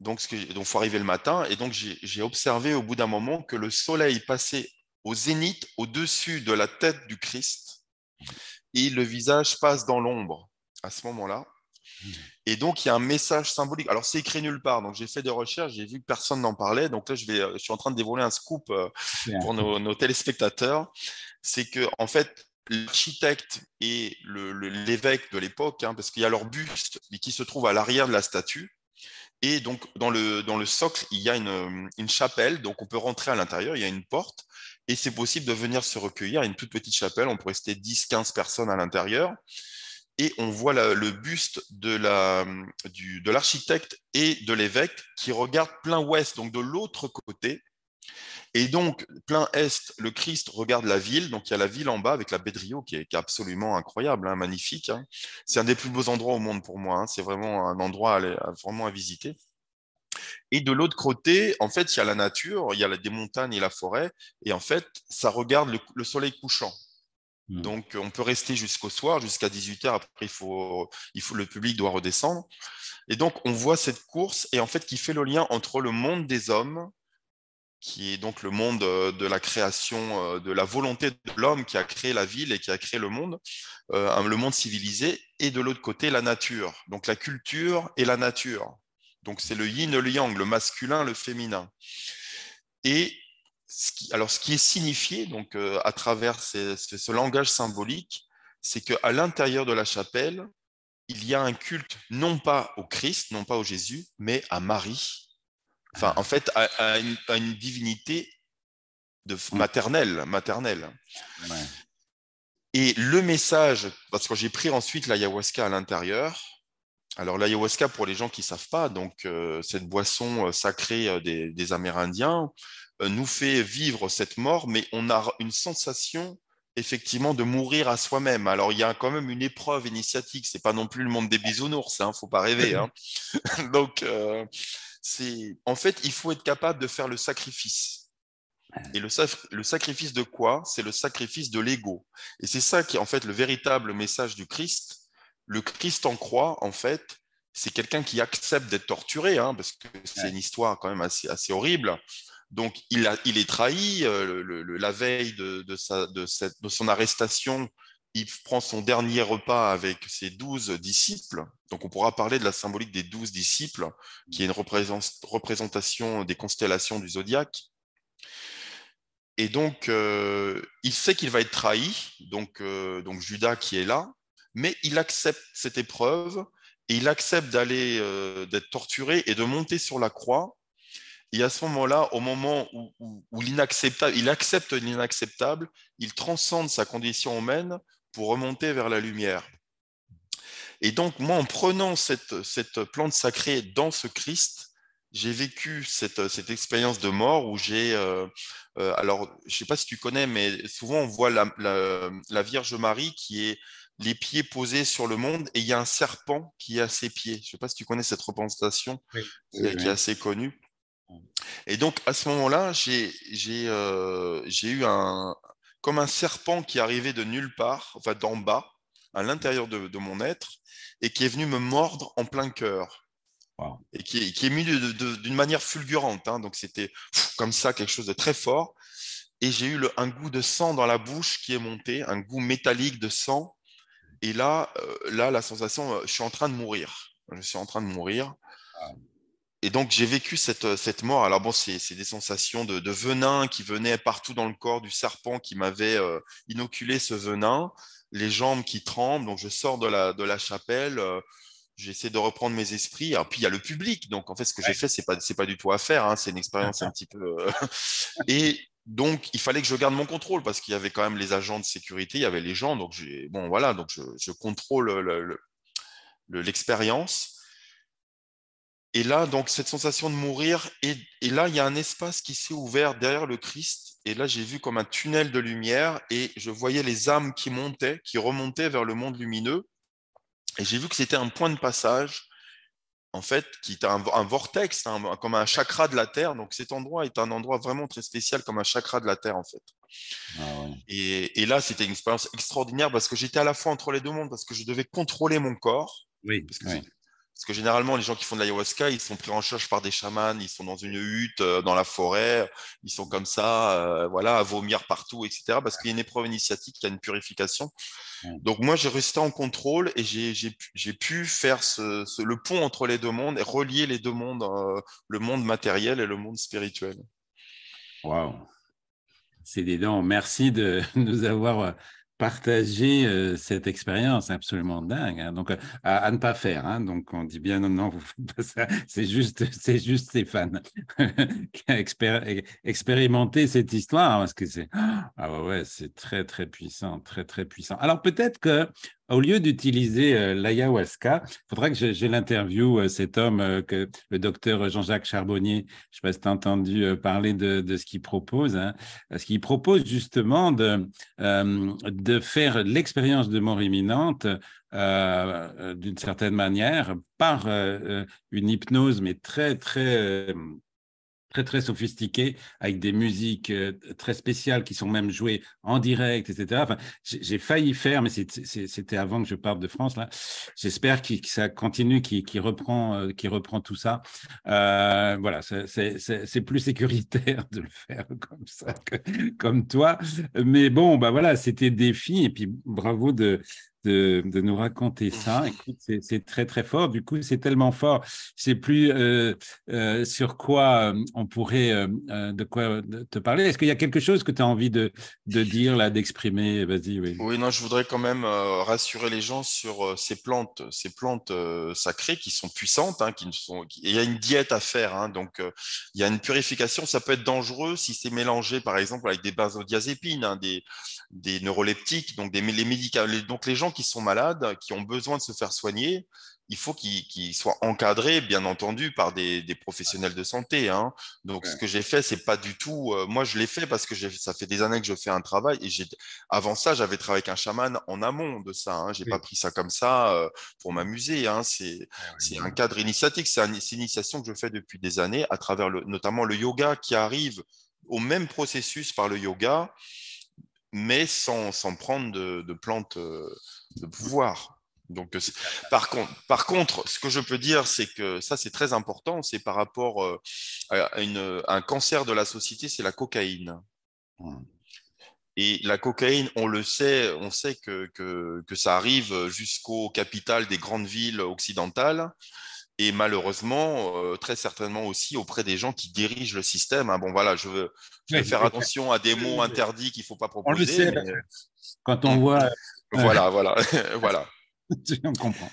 donc, il faut arriver le matin. Et donc, j'ai observé au bout d'un moment que le soleil passait au zénith, au-dessus de la tête du Christ, et le visage passe dans l'ombre à ce moment-là. Et donc, il y a un message symbolique. Alors, c'est écrit nulle part. Donc, j'ai fait des recherches, j'ai vu que personne n'en parlait. Donc là, je, vais, je suis en train de dévoiler un scoop euh, pour nos, téléspectateurs. C'est que, en fait, l'architecte et l'évêque de l'époque, hein, parce qu'il y a leur buste qui se trouve à l'arrière de la statue, et donc, dans le, socle, il y a une, chapelle, donc on peut rentrer à l'intérieur, il y a une porte, et c'est possible de venir se recueillir. Une toute petite chapelle, on peut rester 10-15 personnes à l'intérieur. Et on voit le buste de l'architecte et de l'évêque qui regarde plein ouest, donc de l'autre côté, et donc, plein est, le Christ regarde la ville. Donc, il y a la ville en bas avec la Bedrio qui est, absolument incroyable, hein, magnifique. Hein. C'est un des plus beaux endroits au monde pour moi. Hein. C'est vraiment un endroit à, vraiment à visiter. Et de l'autre côté, en fait, il y a la nature, il y a des montagnes et la forêt. Et en fait, ça regarde le, soleil couchant. Hmm. Donc, on peut rester jusqu'au soir, jusqu'à 18h. Après, il il faut, le public doit redescendre. Et donc, on voit cette course, et en fait, qui fait le lien entre le monde des hommes qui est donc le monde euh, de la création, euh, de la volonté de l'homme qui a créé la ville et qui a créé le monde, euh, le monde civilisé, et de l'autre côté, la nature, donc la culture et la nature. Donc c'est le yin et le yang, le masculin, le féminin. Et ce qui, alors ce qui est signifié donc à travers ce langage symbolique, c'est qu'à l'intérieur de la chapelle, il y a un culte non pas au Christ, non pas au Jésus, mais à Marie, enfin, en fait, à, une, divinité mm. maternelle, maternelle. Et le message, parce que j'ai pris ensuite l'ayahuasca à l'intérieur. Alors l'ayahuasca, pour les gens qui ne savent pas, donc euh, cette boisson euh, sacrée euh, des, Amérindiens nous fait vivre cette mort, mais on a une sensation effectivement de mourir à soi-même. Alors il y a quand même une épreuve initiatique, c'est pas non plus le monde des bisounours, ne hein, faut pas rêver. Hein. donc c'est en fait, il faut être capable de faire le sacrifice. Et le, sacrifice de quoi C'est le sacrifice de l'ego. Et c'est ça qui est en fait le véritable message du Christ. Le Christ en croix, en fait, c'est quelqu'un qui accepte d'être torturé, hein, parce que c'est une histoire quand même assez, horrible. Donc, il, est trahi euh, la veille de, sa, de son arrestation il prend son dernier repas avec ses douze disciples. Donc on pourra parler de la symbolique des douze disciples, qui est une représentation des constellations du zodiaque. Et donc, euh, il sait qu'il va être trahi, donc, euh, donc Judas qui est là, mais il accepte cette épreuve, et il accepte d'aller euh, d'être torturé et de monter sur la croix. Et à ce moment-là, au moment où, il accepte l'inacceptable, il transcende sa condition humaine pour remonter vers la lumière. Et donc, moi, en prenant cette, cette plante sacrée dans ce Christ, j'ai vécu cette, cette expérience de mort où j'ai... Euh, euh, alors, je sais pas si tu connais, mais souvent on voit la, la, Vierge Marie qui est les pieds posés sur le monde et il y a un serpent qui est à ses pieds. Je sais pas si tu connais cette représentation qui, est assez connue. Et donc, à ce moment-là, j'ai euh, eu un, comme un serpent qui arrivait de nulle part, enfin d'en bas, à l'intérieur de, mon être, et qui est venu me mordre en plein cœur. Et qui, est mis d'une manière fulgurante. Hein. donc c'était comme ça, quelque chose de très fort. Et j'ai eu un goût de sang dans la bouche qui est monté, un goût métallique de sang. Et là, euh, là la sensation, euh, je suis en train de mourir. Je suis en train de mourir. Ah et donc j'ai vécu cette, euh, cette, mort. Alors bon, c'est des sensations de, de, venin qui venaient partout dans le corps du serpent qui m'avait euh, inoculé ce venin, les jambes qui tremblent. Donc je sors de la, de la chapelle, euh, j'essaie de reprendre mes esprits. Alors puis il y a le public. Donc en fait, ce que j'ai fait, c'est pas pas du tout à faire. Hein. C'est une expérience un petit peu. et donc, il fallait que je garde mon contrôle parce qu'il y avait quand même les agents de sécurité, il y avait les gens. Donc, bon, voilà, donc je, contrôle l'expérience. Et là, donc, cette sensation de mourir, et, là, il y a un espace qui s'est ouvert derrière le Christ, et là, j'ai vu comme un tunnel de lumière, et je voyais les âmes qui montaient, qui remontaient vers le monde lumineux, et j'ai vu que c'était un point de passage, en fait, qui était un, vortex, hein, comme un chakra de la Terre. Donc cet endroit est un endroit vraiment très spécial, comme un chakra de la Terre, en fait. Ah et, là, c'était une expérience extraordinaire parce que j'étais à la fois entre les deux mondes, parce que je devais contrôler mon corps. Oui. Parce que parce que généralement, les gens qui font de l'ayahuasca, ils sont pris en charge par des chamans, ils sont dans une hutte, euh, dans la forêt, ils sont comme ça, euh, voilà, à vomir partout, etc. Parce qu'il y a une épreuve initiatique, il y a une purification. Donc moi, j'ai resté en contrôle et j'ai pu faire le pont entre les deux mondes et relier les deux mondes, euh, le monde matériel et le monde spirituel. Waouh, c'est des dents. Merci de nous avoir partager cette expérience absolument dingue. Hein. Donc, à, ne pas faire. Hein. Donc, on dit bien non, non, vous faites pas ça. C'est juste, c'est juste Stéphane qui a expérimenté cette histoire hein, parce que c'est ah ouais, c'est très très puissant, très très puissant. Alors peut-être que au lieu d'utiliser euh, l'ayahuasca, il faudrait que j'ai l'interview, euh, cet homme, euh, que le docteur Jean-Jacques Charbonnier, je ne sais pas si tu as entendu parler de, ce qu'il propose, hein. ce qu'il propose justement de, de faire l'expérience de mort imminente d'une certaine manière par une hypnose, mais très, très très très sophistiqué avec des musiques euh, très spéciales qui sont même jouées en direct, etc. Enfin, j'ai failli faire, mais c'était avant que je parte de France là. J'espère que, ça continue, qu'il reprend, euh, reprend tout ça. Euh, voilà, c'est plus sécuritaire de le faire comme ça, que, comme toi. Mais bon, bah voilà, c'était défi et puis bravo de de, nous raconter mmh. ça. C'est très très fort. Du coup, c'est tellement fort. Je ne sais plus euh, euh, sur quoi euh, on pourrait, de quoi te parler. Est-ce qu'il y a quelque chose que tu as envie de, dire là, d'exprimer Vas-y. Oui. non, je voudrais quand même rassurer les gens sur ces plantes, ces plantes sacrées qui sont puissantes, hein, qui sont. Il y a une diète à faire, hein. donc il y a une purification. Ça peut être dangereux si c'est mélangé, par exemple, avec des benzodiazépines, hein, des, neuroleptiques, les médicaments. Donc les gens qui sont malades, qui ont besoin de se faire soigner, il faut qu'ils soient encadrés, bien entendu, par des, professionnels de santé. Hein. Donc, ce que j'ai fait, c'est pas du tout. Euh, moi, je l'ai fait parce que ça fait des années que je fais un travail. Et avant ça, j'avais travaillé avec un chaman en amont de ça. Hein. J'ai pas pris ça comme ça euh, pour m'amuser. Hein. Ah c'est un cadre initiatique. C'est une initiation que je fais depuis des années, à travers le, notamment le yoga qui arrive au même processus par le yoga mais sans, sans prendre de, plantes euh, de pouvoir. Donc, euh, par, contre, par contre, ce que je peux dire, c'est que ça, c'est très important, c'est par rapport euh, à, un cancer de la société, c'est la cocaïne. Hmm. Et la cocaïne, on le sait, on sait que, que, que ça arrive jusqu'aux capitales des grandes villes occidentales et malheureusement, euh, très certainement aussi auprès des gens qui dirigent le système. Hein. Bon, voilà, je veux, faire attention à des mots interdits qu'il ne faut pas proposer. quand on voit. Euh, voilà, voilà, voilà. on comprend.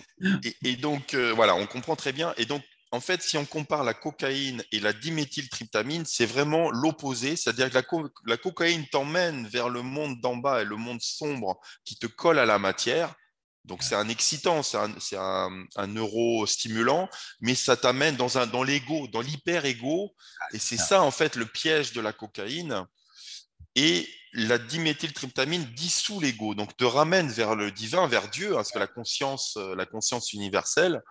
Et, donc, euh, voilà, on comprend très bien. Et donc, en fait, si on compare la cocaïne et la diméthyltryptamine, c'est vraiment l'opposé, c'est-à-dire que la cocaïne t'emmène vers le monde d'en bas et le monde sombre qui te colle à la matière, donc c'est un excitant, c'est un, neurostimulant, mais ça t'amène dans, un, dans l'ego, dans l'hyper-ego. Ah, Et c'est ça en fait le piège de la cocaïne. Et la diméthyltryptamine dissout l'ego, donc te ramène vers le divin, vers Dieu, hein, parce que la conscience, euh, la conscience universelle,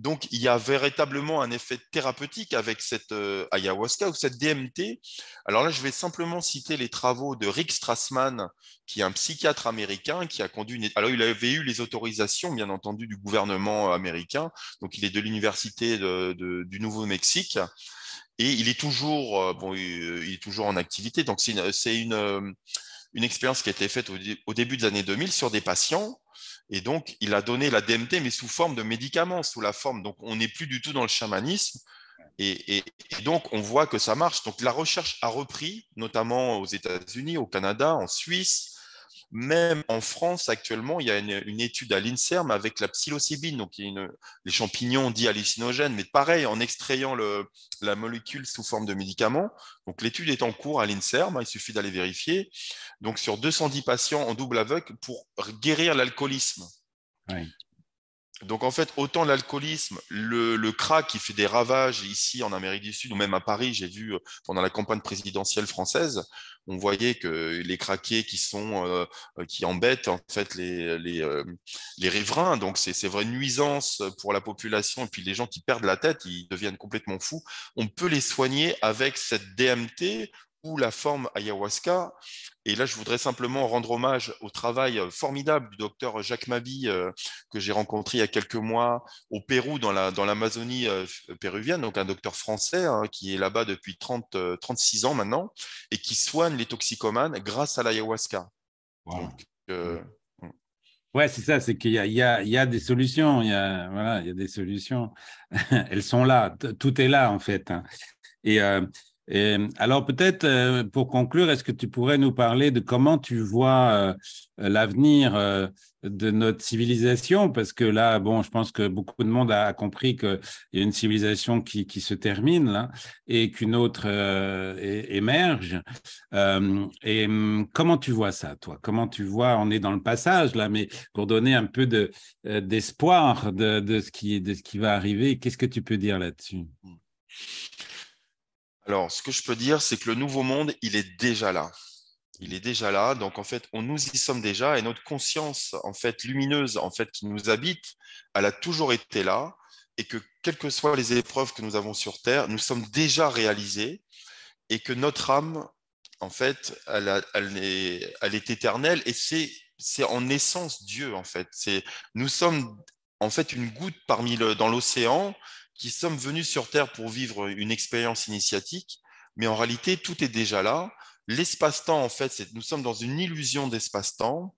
donc, il y a véritablement un effet thérapeutique avec cette euh, ayahuasca ou cette DMT. Alors là, je vais simplement citer les travaux de Rick Strassman, qui est un psychiatre américain qui a conduit Alors, il avait eu les autorisations, bien entendu, du gouvernement américain. Donc, il est de l'université du Nouveau-Mexique. Et euh, euh, il est toujours, en activité. Donc, c'est une, expérience qui a été faite au, au début des années 2000 sur des patients et donc, il a donné la DMT, mais sous forme de médicaments, sous la forme. Donc, on n'est plus du tout dans le chamanisme. et, donc, on voit que ça marche. Donc, la recherche a repris, notamment aux États-Unis, au Canada, en Suisse, même en France, actuellement, il y a une, étude à l'INSERM avec la psilocybine, donc les champignons dits hallucinogènes, mais pareil, en extrayant la molécule sous forme de médicament. Donc l'étude est en cours à l'INSERM, hein, il suffit d'aller vérifier. Donc sur 210 patients en double aveugle pour guérir l'alcoolisme. Donc en fait, autant l'alcoolisme, le, crack qui fait des ravages ici en Amérique du Sud, ou même à Paris, j'ai vu euh, pendant la campagne présidentielle française, on voyait que les craqués qui sont euh, qui embêtent en fait les, les, euh, riverains, donc c'est vraie nuisance pour la population, et puis les gens qui perdent la tête, ils deviennent complètement fous. On peut les soigner avec cette DMT ou la forme ayahuasca et là, je voudrais simplement rendre hommage au travail euh, formidable du docteur Jacques Mabi, euh, que j'ai rencontré il y a quelques mois au Pérou, dans l'Amazonie la, dans l'Amazonie euh, péruvienne, donc un docteur français hein, qui est là-bas depuis 30, 36 ans maintenant, et qui soigne les toxicomanes grâce à l'ayahuasca. Oui, hmm. Ouais, c'est ça, c'est qu'il y, y, y a, des solutions, il y a, voilà, il y a des solutions. Elles sont là, tout est là en fait. Hein. Et, alors peut-être euh, pour conclure, est-ce que tu pourrais nous parler de comment tu vois euh, l'avenir euh, de notre civilisation Parce que là, bon, je pense que beaucoup de monde a compris qu'il y a une civilisation qui, qui se termine là, et qu'une autre émerge. et hum, comment tu vois ça, toi Comment tu vois On est dans le passage là, mais pour donner un peu d'espoir ce qui, de ce qui va arriver, qu'est-ce que tu peux dire là-dessus alors, ce que je peux dire, c'est que le nouveau monde, il est déjà là. Il est déjà là. Donc, en fait, on nous y sommes déjà et notre conscience, en fait, lumineuse, en fait, qui nous habite, elle a toujours été là et que, quelles que soient les épreuves que nous avons sur Terre, nous sommes déjà réalisés et que notre âme, en fait, elle, est, éternelle et c'est, c'est en essence Dieu, en fait. C'est, nous sommes, en fait, une goutte parmi le, dans l'océan qui sommes venus sur Terre pour vivre une expérience initiatique, mais en réalité, tout est déjà là. L'espace-temps, en fait, nous sommes dans une illusion d'espace-temps.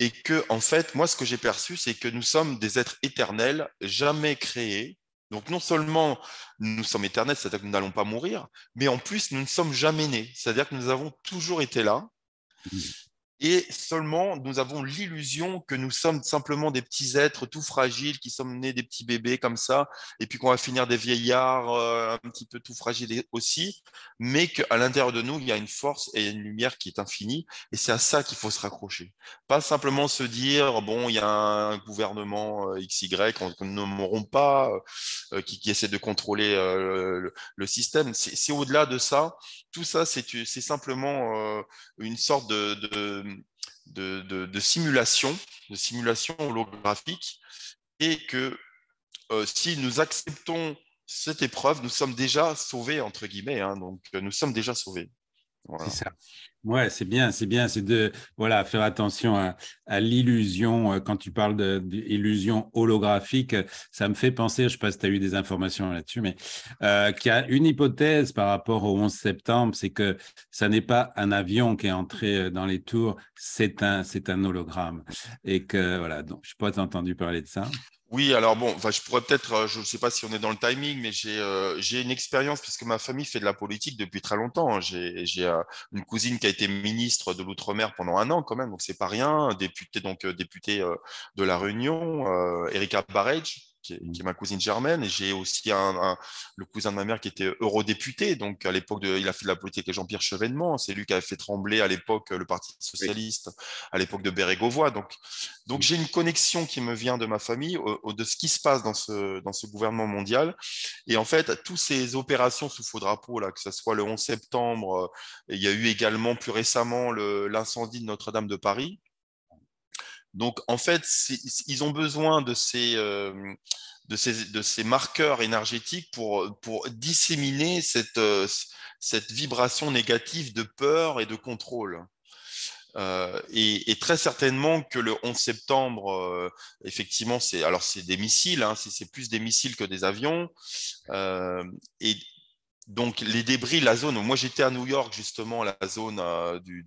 Et que, en fait, moi, ce que j'ai perçu, c'est que nous sommes des êtres éternels, jamais créés, donc non seulement nous sommes éternels, c'est-à-dire que nous n'allons pas mourir, mais en plus nous ne sommes jamais nés, c'est-à-dire que nous avons toujours été là. Mmh. Et seulement, nous avons l'illusion que nous sommes simplement des petits êtres tout fragiles, qui sommes nés des petits bébés comme ça, et puis qu'on va finir des vieillards euh, un petit peu tout fragiles aussi, mais qu'à l'intérieur de nous, il y a une force et une lumière qui est infinie, et c'est à ça qu'il faut se raccrocher. Pas simplement se dire, bon, il y a un gouvernement euh, XY qu'on ne mourrons pas, euh, qui, essaie de contrôler le, système. C'est au-delà de ça. Tout ça, c'est simplement une sorte de de, simulation, de simulation holographique, et que euh, si nous acceptons cette épreuve, nous sommes déjà sauvés, entre guillemets, hein. donc euh, nous sommes déjà sauvés. C'est ça. Ouais, c'est bien, c'est bien, c'est de voilà faire attention à, l'illusion. Euh, quand tu parles d'illusion holographique, euh, ça me fait penser, je ne sais pas si tu as eu des informations là-dessus, mais euh, qu'il y a une hypothèse par rapport au 11 septembre, c'est que ça n'est pas un avion qui est entré dans les tours, c'est un, c'est un hologramme, et que voilà. Donc, je n'ai pas, entendu parler de ça oui, alors bon, je pourrais peut-être, euh, je ne sais pas si on est dans le timing, mais euh, j'ai une expérience puisque ma famille fait de la politique depuis très longtemps. Hein. J'ai euh, une cousine qui a été ministre de l'Outre-mer pendant un an quand même, donc c'est pas rien. Député donc député de la Réunion, Erika Barrage, qui est, ma cousine germaine. Et j'ai aussi le cousin de ma mère qui était eurodéputé. Donc, à l'époque, il a fait de la politique avec Jean-Pierre Chevènement. C'est lui qui avait fait trembler à l'époque le Parti socialiste, à l'époque de Bérégovoy. Donc, donc j'ai une connexion qui me vient de ma famille, de ce qui se passe dans ce, gouvernement mondial. Et en fait, toutes ces opérations sous faux drapeau, là, que ce soit le 11 septembre, euh, il y a eu également plus récemment l'incendie de Notre-Dame de Paris. Donc, en fait, ils ont besoin de ces, euh, de ces, de ces marqueurs énergétiques pour, pour disséminer cette, euh, cette vibration négative de peur et de contrôle. Euh, et, très certainement que le 11 septembre, effectivement, c'est alors c'est des missiles, hein, c'est plus des missiles que des avions, et donc les débris, la zone. Moi, j'étais à New York justement, la zone euh, du,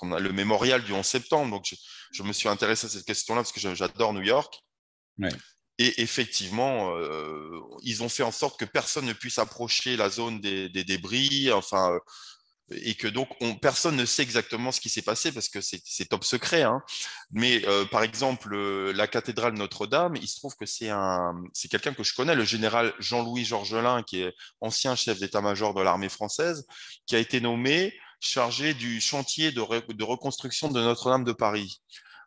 le mémorial du 11 septembre. Donc, je, me suis intéressé à cette question-là parce que j'adore New York. Et effectivement, euh, ils ont fait en sorte que personne ne puisse approcher la zone des, des débris. Enfin, euh, et que donc personne ne sait exactement ce qui s'est passé parce que c'est top secret. Hein. Mais euh, par exemple, euh, la cathédrale Notre-Dame, il se trouve que c'est quelqu'un que je connais, le général Jean-Louis Georgelin, qui est ancien chef d'état-major de l'armée française, qui a été nommé chargé du chantier de reconstruction de Notre-Dame de Paris.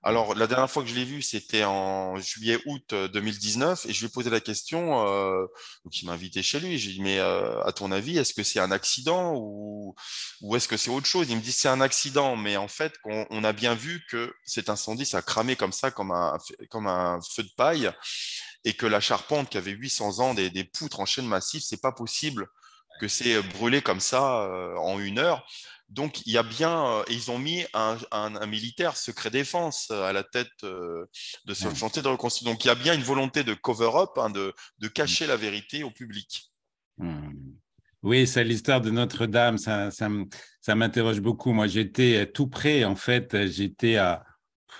Alors, la dernière fois que je l'ai vu, c'était en juillet-août 2019, euh, et je lui ai posé la question, euh, donc il m'a invité chez lui, j'ai dit, mais euh, à ton avis, est-ce que c'est un accident ou, ou est-ce que c'est autre chose Il me dit, c'est un accident, mais en fait, on, a bien vu que cet incendie, ça a cramé comme ça, comme un, comme un feu de paille, et que la charpente qui avait 800 ans, des, des poutres en chaîne massive, c'est pas possible que c'est brûlé comme ça euh, en une heure. Donc, il y a bien, euh, ils ont mis un, militaire secret défense euh, à la tête euh, de ce chantier de reconstruction. Donc, il y a bien une volonté de cover-up, hein, de, cacher la vérité au public. Hmm. Oui, c'est l'histoire de Notre-Dame. Ça, m'interroge beaucoup. Moi, j'étais tout près, en fait. J'étais à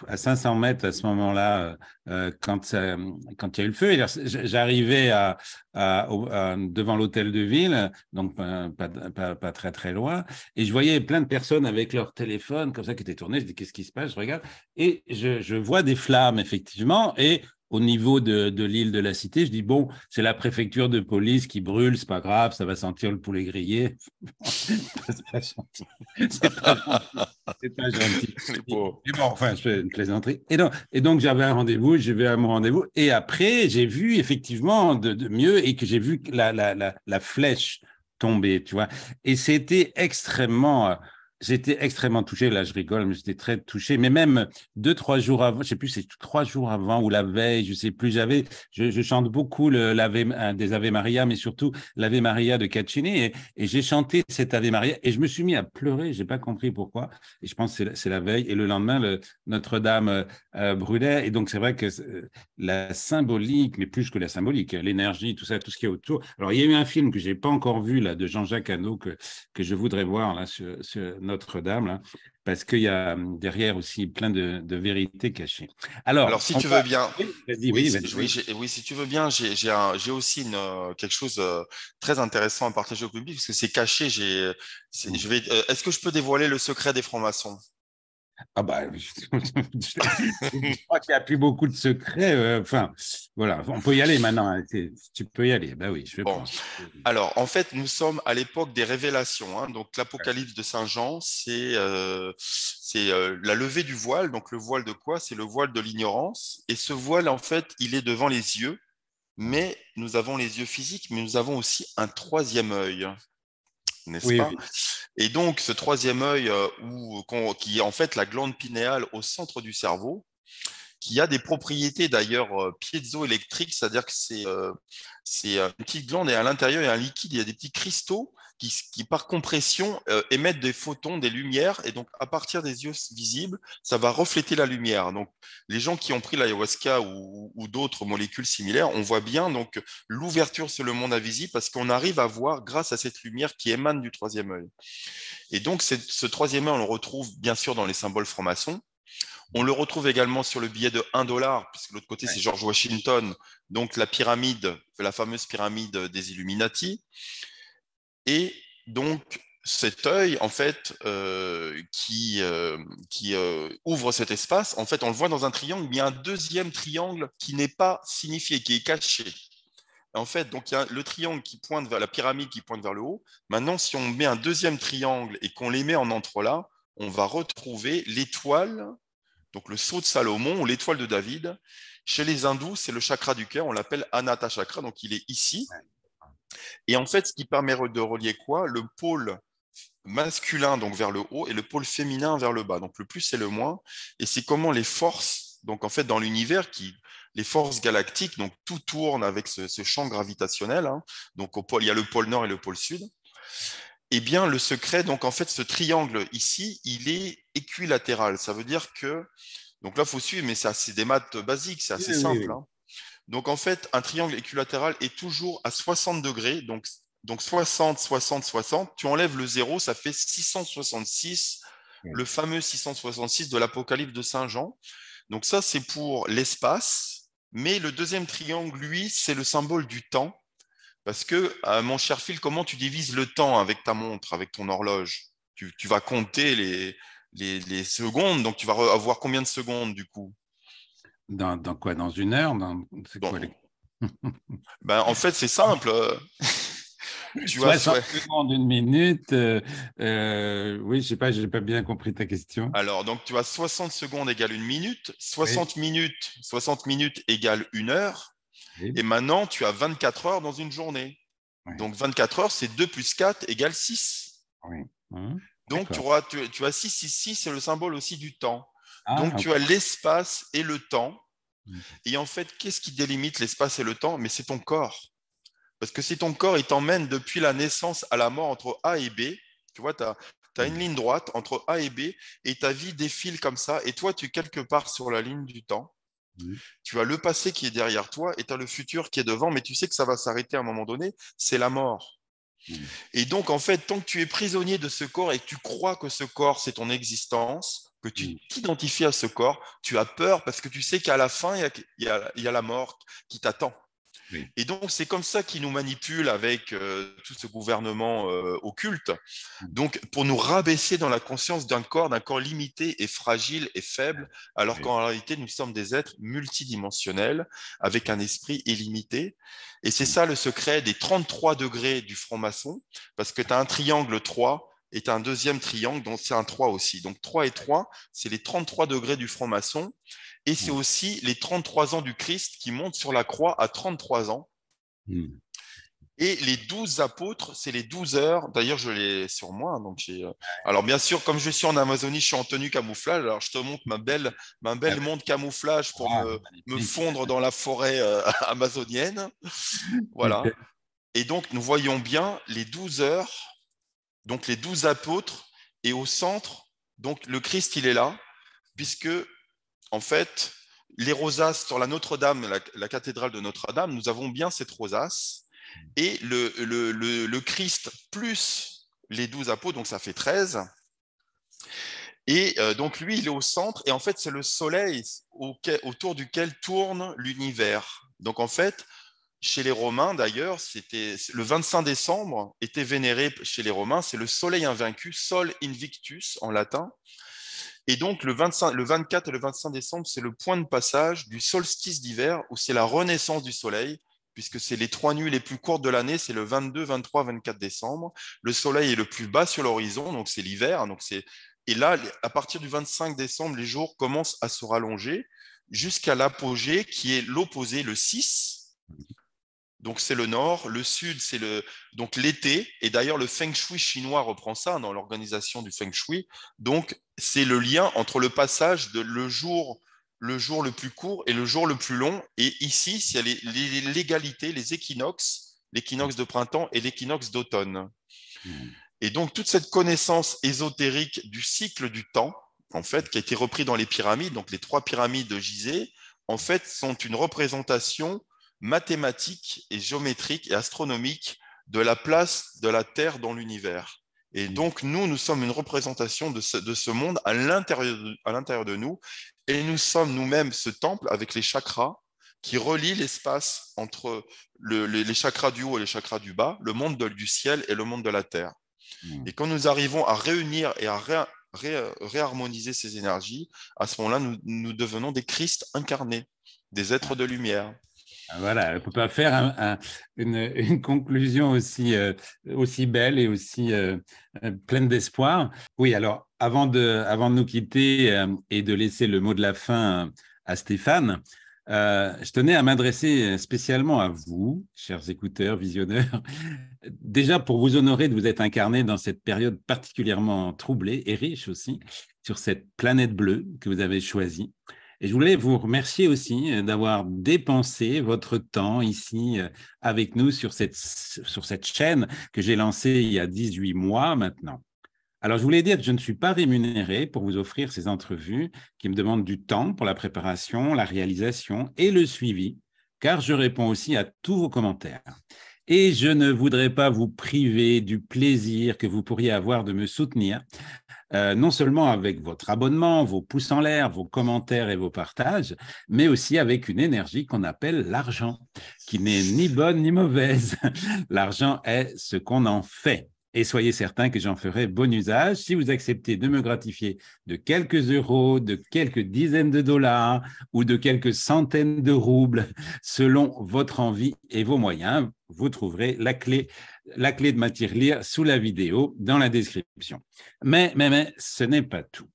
à 500 mètres à ce moment-là, euh, euh, quand, il y a eu le feu. J'arrivais à, devant l'hôtel de ville, donc pas, très très loin, et je voyais plein de personnes avec leur téléphone comme ça qui étaient tournées. Je dis qu'est-ce qui se passe Je regarde et je, je, vois des flammes effectivement, et au niveau de, de l'île de la Cité. Je dis, bon, c'est la préfecture de police qui brûle, c'est pas grave, ça va sentir le poulet grillé. c'est pas gentil. C'est pas, gentil. bon, enfin, je fais une plaisanterie. Et donc, et donc j'avais un rendez-vous, j'ai vais à mon rendez-vous. Et après, j'ai vu effectivement de, de, mieux et que j'ai vu la, la, la, la, flèche tomber, tu vois. Et c'était extrêmement euh, J'étais extrêmement touché, là je rigole, mais j'étais très touché. Mais même deux, trois jours avant, je sais plus, c'est trois jours avant ou la veille, je sais plus, j'avais, je, chante beaucoup le, des Ave Maria, mais surtout l'Ave Maria de Caccini. Et, j'ai chanté cet Ave Maria et je me suis mis à pleurer, j'ai pas compris pourquoi. Et je pense que c'est la veille. Et le lendemain, Notre-Dame euh, euh, brûlait. Et donc c'est vrai que euh, la symbolique, mais plus que la symbolique, l'énergie, tout ça, tout ce qui est autour. Alors il y a eu un film que j'ai pas encore vu, là, de Jean-Jacques Hano, que, que je voudrais voir, là, sur, sur notre-Dame, hein, parce qu'il y a hum, derrière aussi plein de, vérités cachées. Alors, si tu veux bien, oui, oui, tu veux bien, j'ai, aussi euh, quelque chose euh, très intéressant à partager au public, parce que c'est caché. Mmh. Euh, est-ce que je peux dévoiler le secret des francs-maçons ah bah, je, crois qu'il n'y a plus beaucoup de secrets. Euh, enfin, voilà, on peut y aller maintenant. Hein, tu peux y aller. Ben oui, je Alors, en fait, nous sommes à l'époque des révélations. Hein, donc, l'Apocalypse de Saint Jean, c'est euh, euh, la levée du voile. Donc, le voile de quoi C'est le voile de l'ignorance. Et ce voile, en fait, il est devant les yeux. Mais nous avons les yeux physiques, mais nous avons aussi un troisième œil n'est-ce pas Et donc, ce troisième œil, euh, euh, qui est en fait la glande pinéale au centre du cerveau, qui a des propriétés d'ailleurs euh, piézoélectriques, c'est-à-dire que c'est une petite glande et à l'intérieur, il y a un liquide, il y a des petits cristaux qui, par compression euh, émettent des photons, des lumières, et donc à partir des yeux visibles, ça va refléter la lumière. Donc les gens qui ont pris l'ayahuasca ou, ou d'autres molécules similaires, on voit bien donc l'ouverture sur le monde invisible parce qu'on arrive à voir grâce à cette lumière qui émane du troisième œil. Et donc ce troisième œil, on le retrouve bien sûr dans les symboles francs-maçons. On le retrouve également sur le billet de 1 dollar, puisque l'autre côté, c'est George Washington, donc la pyramide, la fameuse pyramide des Illuminati. Et donc, cet œil, en fait, euh, qui, euh, euh, ouvre cet espace, en fait, on le voit dans un triangle, mais il y a un deuxième triangle qui n'est pas signifié, qui est caché. En fait, donc, il y a le triangle qui pointe vers la pyramide, qui pointe vers le haut. Maintenant, si on met un deuxième triangle et qu'on les met en entre-là, on va retrouver l'étoile, donc le sceau de Salomon ou l'étoile de David. Chez les hindous, c'est le chakra du cœur, on l'appelle Anata Chakra, donc il est ici. Et en fait, ce qui permet de relier quoi Le pôle masculin donc vers le haut et le pôle féminin vers le bas. Donc le plus et le moins. Et c'est comment les forces, donc en fait dans l'univers les forces galactiques, donc tout tourne avec ce, champ gravitationnel. Hein. donc il y a le pôle nord et le pôle sud. et eh bien, le secret, donc en fait, ce triangle ici, il est équilatéral. Ça veut dire que, donc là, il faut suivre, mais c'est des maths basiques, c'est assez simple. Hein. Donc en fait, un triangle équilatéral est toujours à 60 degrés, donc, 60, 60, 60. Tu enlèves le 0, ça fait 666, le fameux 666 de l'Apocalypse de Saint Jean. Donc ça, c'est pour l'espace. Mais le deuxième triangle, lui, c'est le symbole du temps. Parce que, euh, mon cher Phil, comment tu divises le temps avec ta montre, avec ton horloge tu, vas compter les secondes, donc tu vas avoir combien de secondes du coup dans, quoi Dans une heure ben, En fait, c'est simple. Euh. tu vois, 60 secondes, une minute. Euh, euh, oui, je sais pas, je n'ai pas bien compris ta question. Alors, donc, tu as 60 secondes égale une minute, 60 minutes, 60 minutes égale une heure. Et maintenant, tu as 24 heures dans une journée. Donc, 24 heures, c'est 2 plus 4 égale 6. Mmh. donc, tu, tu, tu as 6, 6, 6, c'est le symbole aussi du temps. Ah, donc, tu as l'espace et le temps. Hmm. Et en fait, qu'est-ce qui délimite l'espace et le temps Mais c'est ton corps. Parce que si ton corps, il t'emmène depuis la naissance à la mort entre A et B, tu vois, tu as, une hmm. ligne droite entre A et B, et ta vie défile comme ça, et toi, tu es quelque part sur la ligne du temps. Tu as le passé qui est derrière toi, et tu as le futur qui est devant, mais tu sais que ça va s'arrêter à un moment donné, c'est la mort. Hmm. Et donc, en fait, tant que tu es prisonnier de ce corps et que tu crois que ce corps, c'est ton existence, que tu t'identifies à ce corps, tu as peur parce que tu sais qu'à la fin, il y, a, la mort qui t'attend. Et donc, c'est comme ça qu'ils nous manipulent avec euh, tout ce gouvernement euh, occulte. Hum. Donc, pour nous rabaisser dans la conscience d'un corps, d'un corps limité et fragile et faible, alors qu'en réalité, nous sommes des êtres multidimensionnels avec un esprit illimité. Et c'est hum. ça le secret des 33 degrés du franc-maçon, parce que tu as un triangle 3 est un deuxième triangle, donc c'est un 3 aussi. Donc 3 et 3, c'est les 33 degrés du franc-maçon, et c'est hmm. aussi les 33 ans du Christ qui monte sur la croix à 33 ans. Hmm. Et les douze apôtres, c'est les 12 heures. D'ailleurs, je l'ai sur moi. Hein, donc euh, Alors, bien sûr, comme je suis en Amazonie, je suis en tenue camouflage. Alors, je te montre ma belle, ma belle ah montre camouflage pour ah, me, fondre dans la forêt euh, amazonienne. Voilà. Et donc, nous voyons bien les 12 heures donc les douze apôtres, et au centre, donc le Christ, il est là, puisque, en fait, les rosaces sur la Notre-Dame, la, cathédrale de Notre-Dame, nous avons bien cette rosace, et le, Christ plus les douze apôtres, donc ça fait treize, Et euh, donc lui, il est au centre, et en fait, c'est le soleil autour duquel tourne l'univers. Donc en fait, chez les Romains, d'ailleurs, c'était le 25 décembre était vénéré chez les Romains, c'est le soleil invaincu, Sol Invictus en latin. Et donc le, 25, le 24 et le 25 décembre, c'est le point de passage du solstice d'hiver où c'est la renaissance du soleil, puisque c'est les trois nuits les plus courtes de l'année, c'est le 22, 23, 24 décembre. Le soleil est le plus bas sur l'horizon, donc c'est l'hiver. c'est et là, à partir du 25 décembre, les jours commencent à se rallonger jusqu'à l'apogée qui est l'opposé, le 6, donc c'est le nord, le sud c'est le donc l'été et d'ailleurs le feng shui chinois reprend ça hein, dans l'organisation du feng shui. Donc c'est le lien entre le passage de le jour le jour le plus court et le jour le plus long et ici il y a les, l'égalité, les équinoxes, l'équinoxe de printemps et l'équinoxe d'automne. Et donc toute cette connaissance ésotérique du cycle du temps en fait qui a été repris dans les pyramides, donc les trois pyramides de Gizeh en fait sont une représentation mathématiques et géométriques et astronomiques de la place de la Terre dans l'univers. Et mm. donc, nous, nous sommes une représentation de ce, monde à l'intérieur de, nous. Et nous sommes nous-mêmes ce temple avec les chakras qui relient l'espace entre les, chakras du haut et les chakras du bas, le monde de, du ciel et le monde de la terre. Mm. Et quand nous arrivons à réunir et à réharmoniser ces énergies, à ce moment-là, nous, nous devenons des Christ incarnés, des êtres de lumière. Ah, voilà, on ne peut pas faire une, conclusion euh, aussi, belle et aussi euh, euh, pleine d'espoir. Oui, alors avant de, nous quitter et de laisser le mot de la fin à Stéphane, je tenais à m'adresser spécialement à vous, chers écouteurs, visionneurs, déjà pour vous honorer de vous être incarné dans cette période particulièrement troublée et riche aussi sur cette planète bleue que vous avez choisie. Et je voulais vous remercier aussi euh, d'avoir dépensé votre temps ici euh, avec nous sur cette, sur cette chaîne que j'ai lancée il y a 18 mois maintenant. Alors, je voulais dire que je ne suis pas rémunéré pour vous offrir ces entrevues qui me demandent du temps pour la préparation, la réalisation et le suivi, car je réponds aussi à tous vos commentaires. Et je ne voudrais pas vous priver du plaisir que vous pourriez avoir de me soutenir euh, non seulement avec votre abonnement, vos pouces en l'air, vos commentaires et vos partages, mais aussi avec une énergie qu'on appelle l'argent, qui n'est ni bonne ni mauvaise. L'argent est ce qu'on en fait et soyez certain que j'en ferai bon usage. Si vous acceptez de me gratifier de quelques euros, de quelques dizaines de dollars ou de quelques centaines de roubles, selon votre envie et vos moyens, vous trouverez la clé, la clé de ma lire sous la vidéo dans la description. mais, mais, ce n'est pas tout.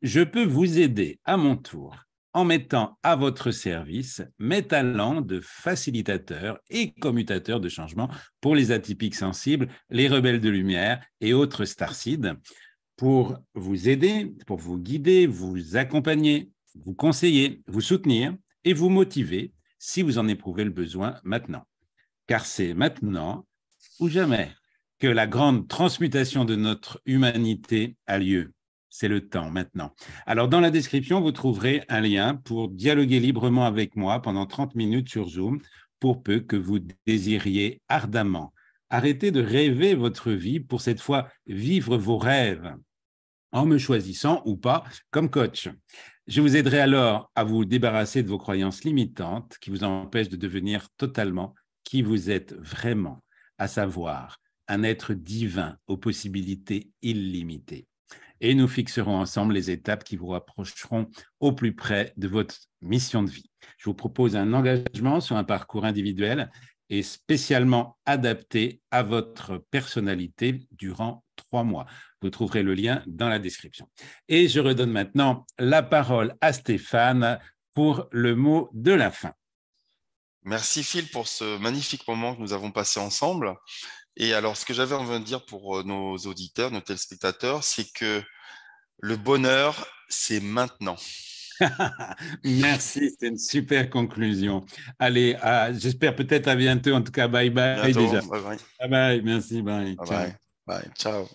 Je peux vous aider à mon tour en mettant à votre service mes talents de facilitateur et commutateur de changement pour les atypiques sensibles, les rebelles de lumière et autres starcides pour vous aider, pour vous guider, vous accompagner, vous conseiller, vous soutenir et vous motiver si vous en éprouvez le besoin maintenant. Car c'est maintenant ou jamais que la grande transmutation de notre humanité a lieu. C'est le temps maintenant. Alors, dans la description, vous trouverez un lien pour dialoguer librement avec moi pendant 30 minutes sur Zoom, pour peu que vous désiriez ardemment. arrêter de rêver votre vie pour cette fois vivre vos rêves en me choisissant ou pas comme coach. Je vous aiderai alors à vous débarrasser de vos croyances limitantes qui vous empêchent de devenir totalement qui vous êtes vraiment, à savoir un être divin aux possibilités illimitées et nous fixerons ensemble les étapes qui vous rapprocheront au plus près de votre mission de vie. Je vous propose un engagement sur un parcours individuel et spécialement adapté à votre personnalité durant trois mois. Vous trouverez le lien dans la description. Et je redonne maintenant la parole à Stéphane pour le mot de la fin. Merci Phil pour ce magnifique moment que nous avons passé ensemble. Et alors, ce que j'avais envie de dire pour euh, nos auditeurs, nos téléspectateurs, c'est que le bonheur, c'est maintenant. Merci, c'est une super conclusion. Allez, j'espère peut-être à bientôt. En tout cas, bye bye. déjà. Bye, bye. Merci, bye. bye. bye. Ciao.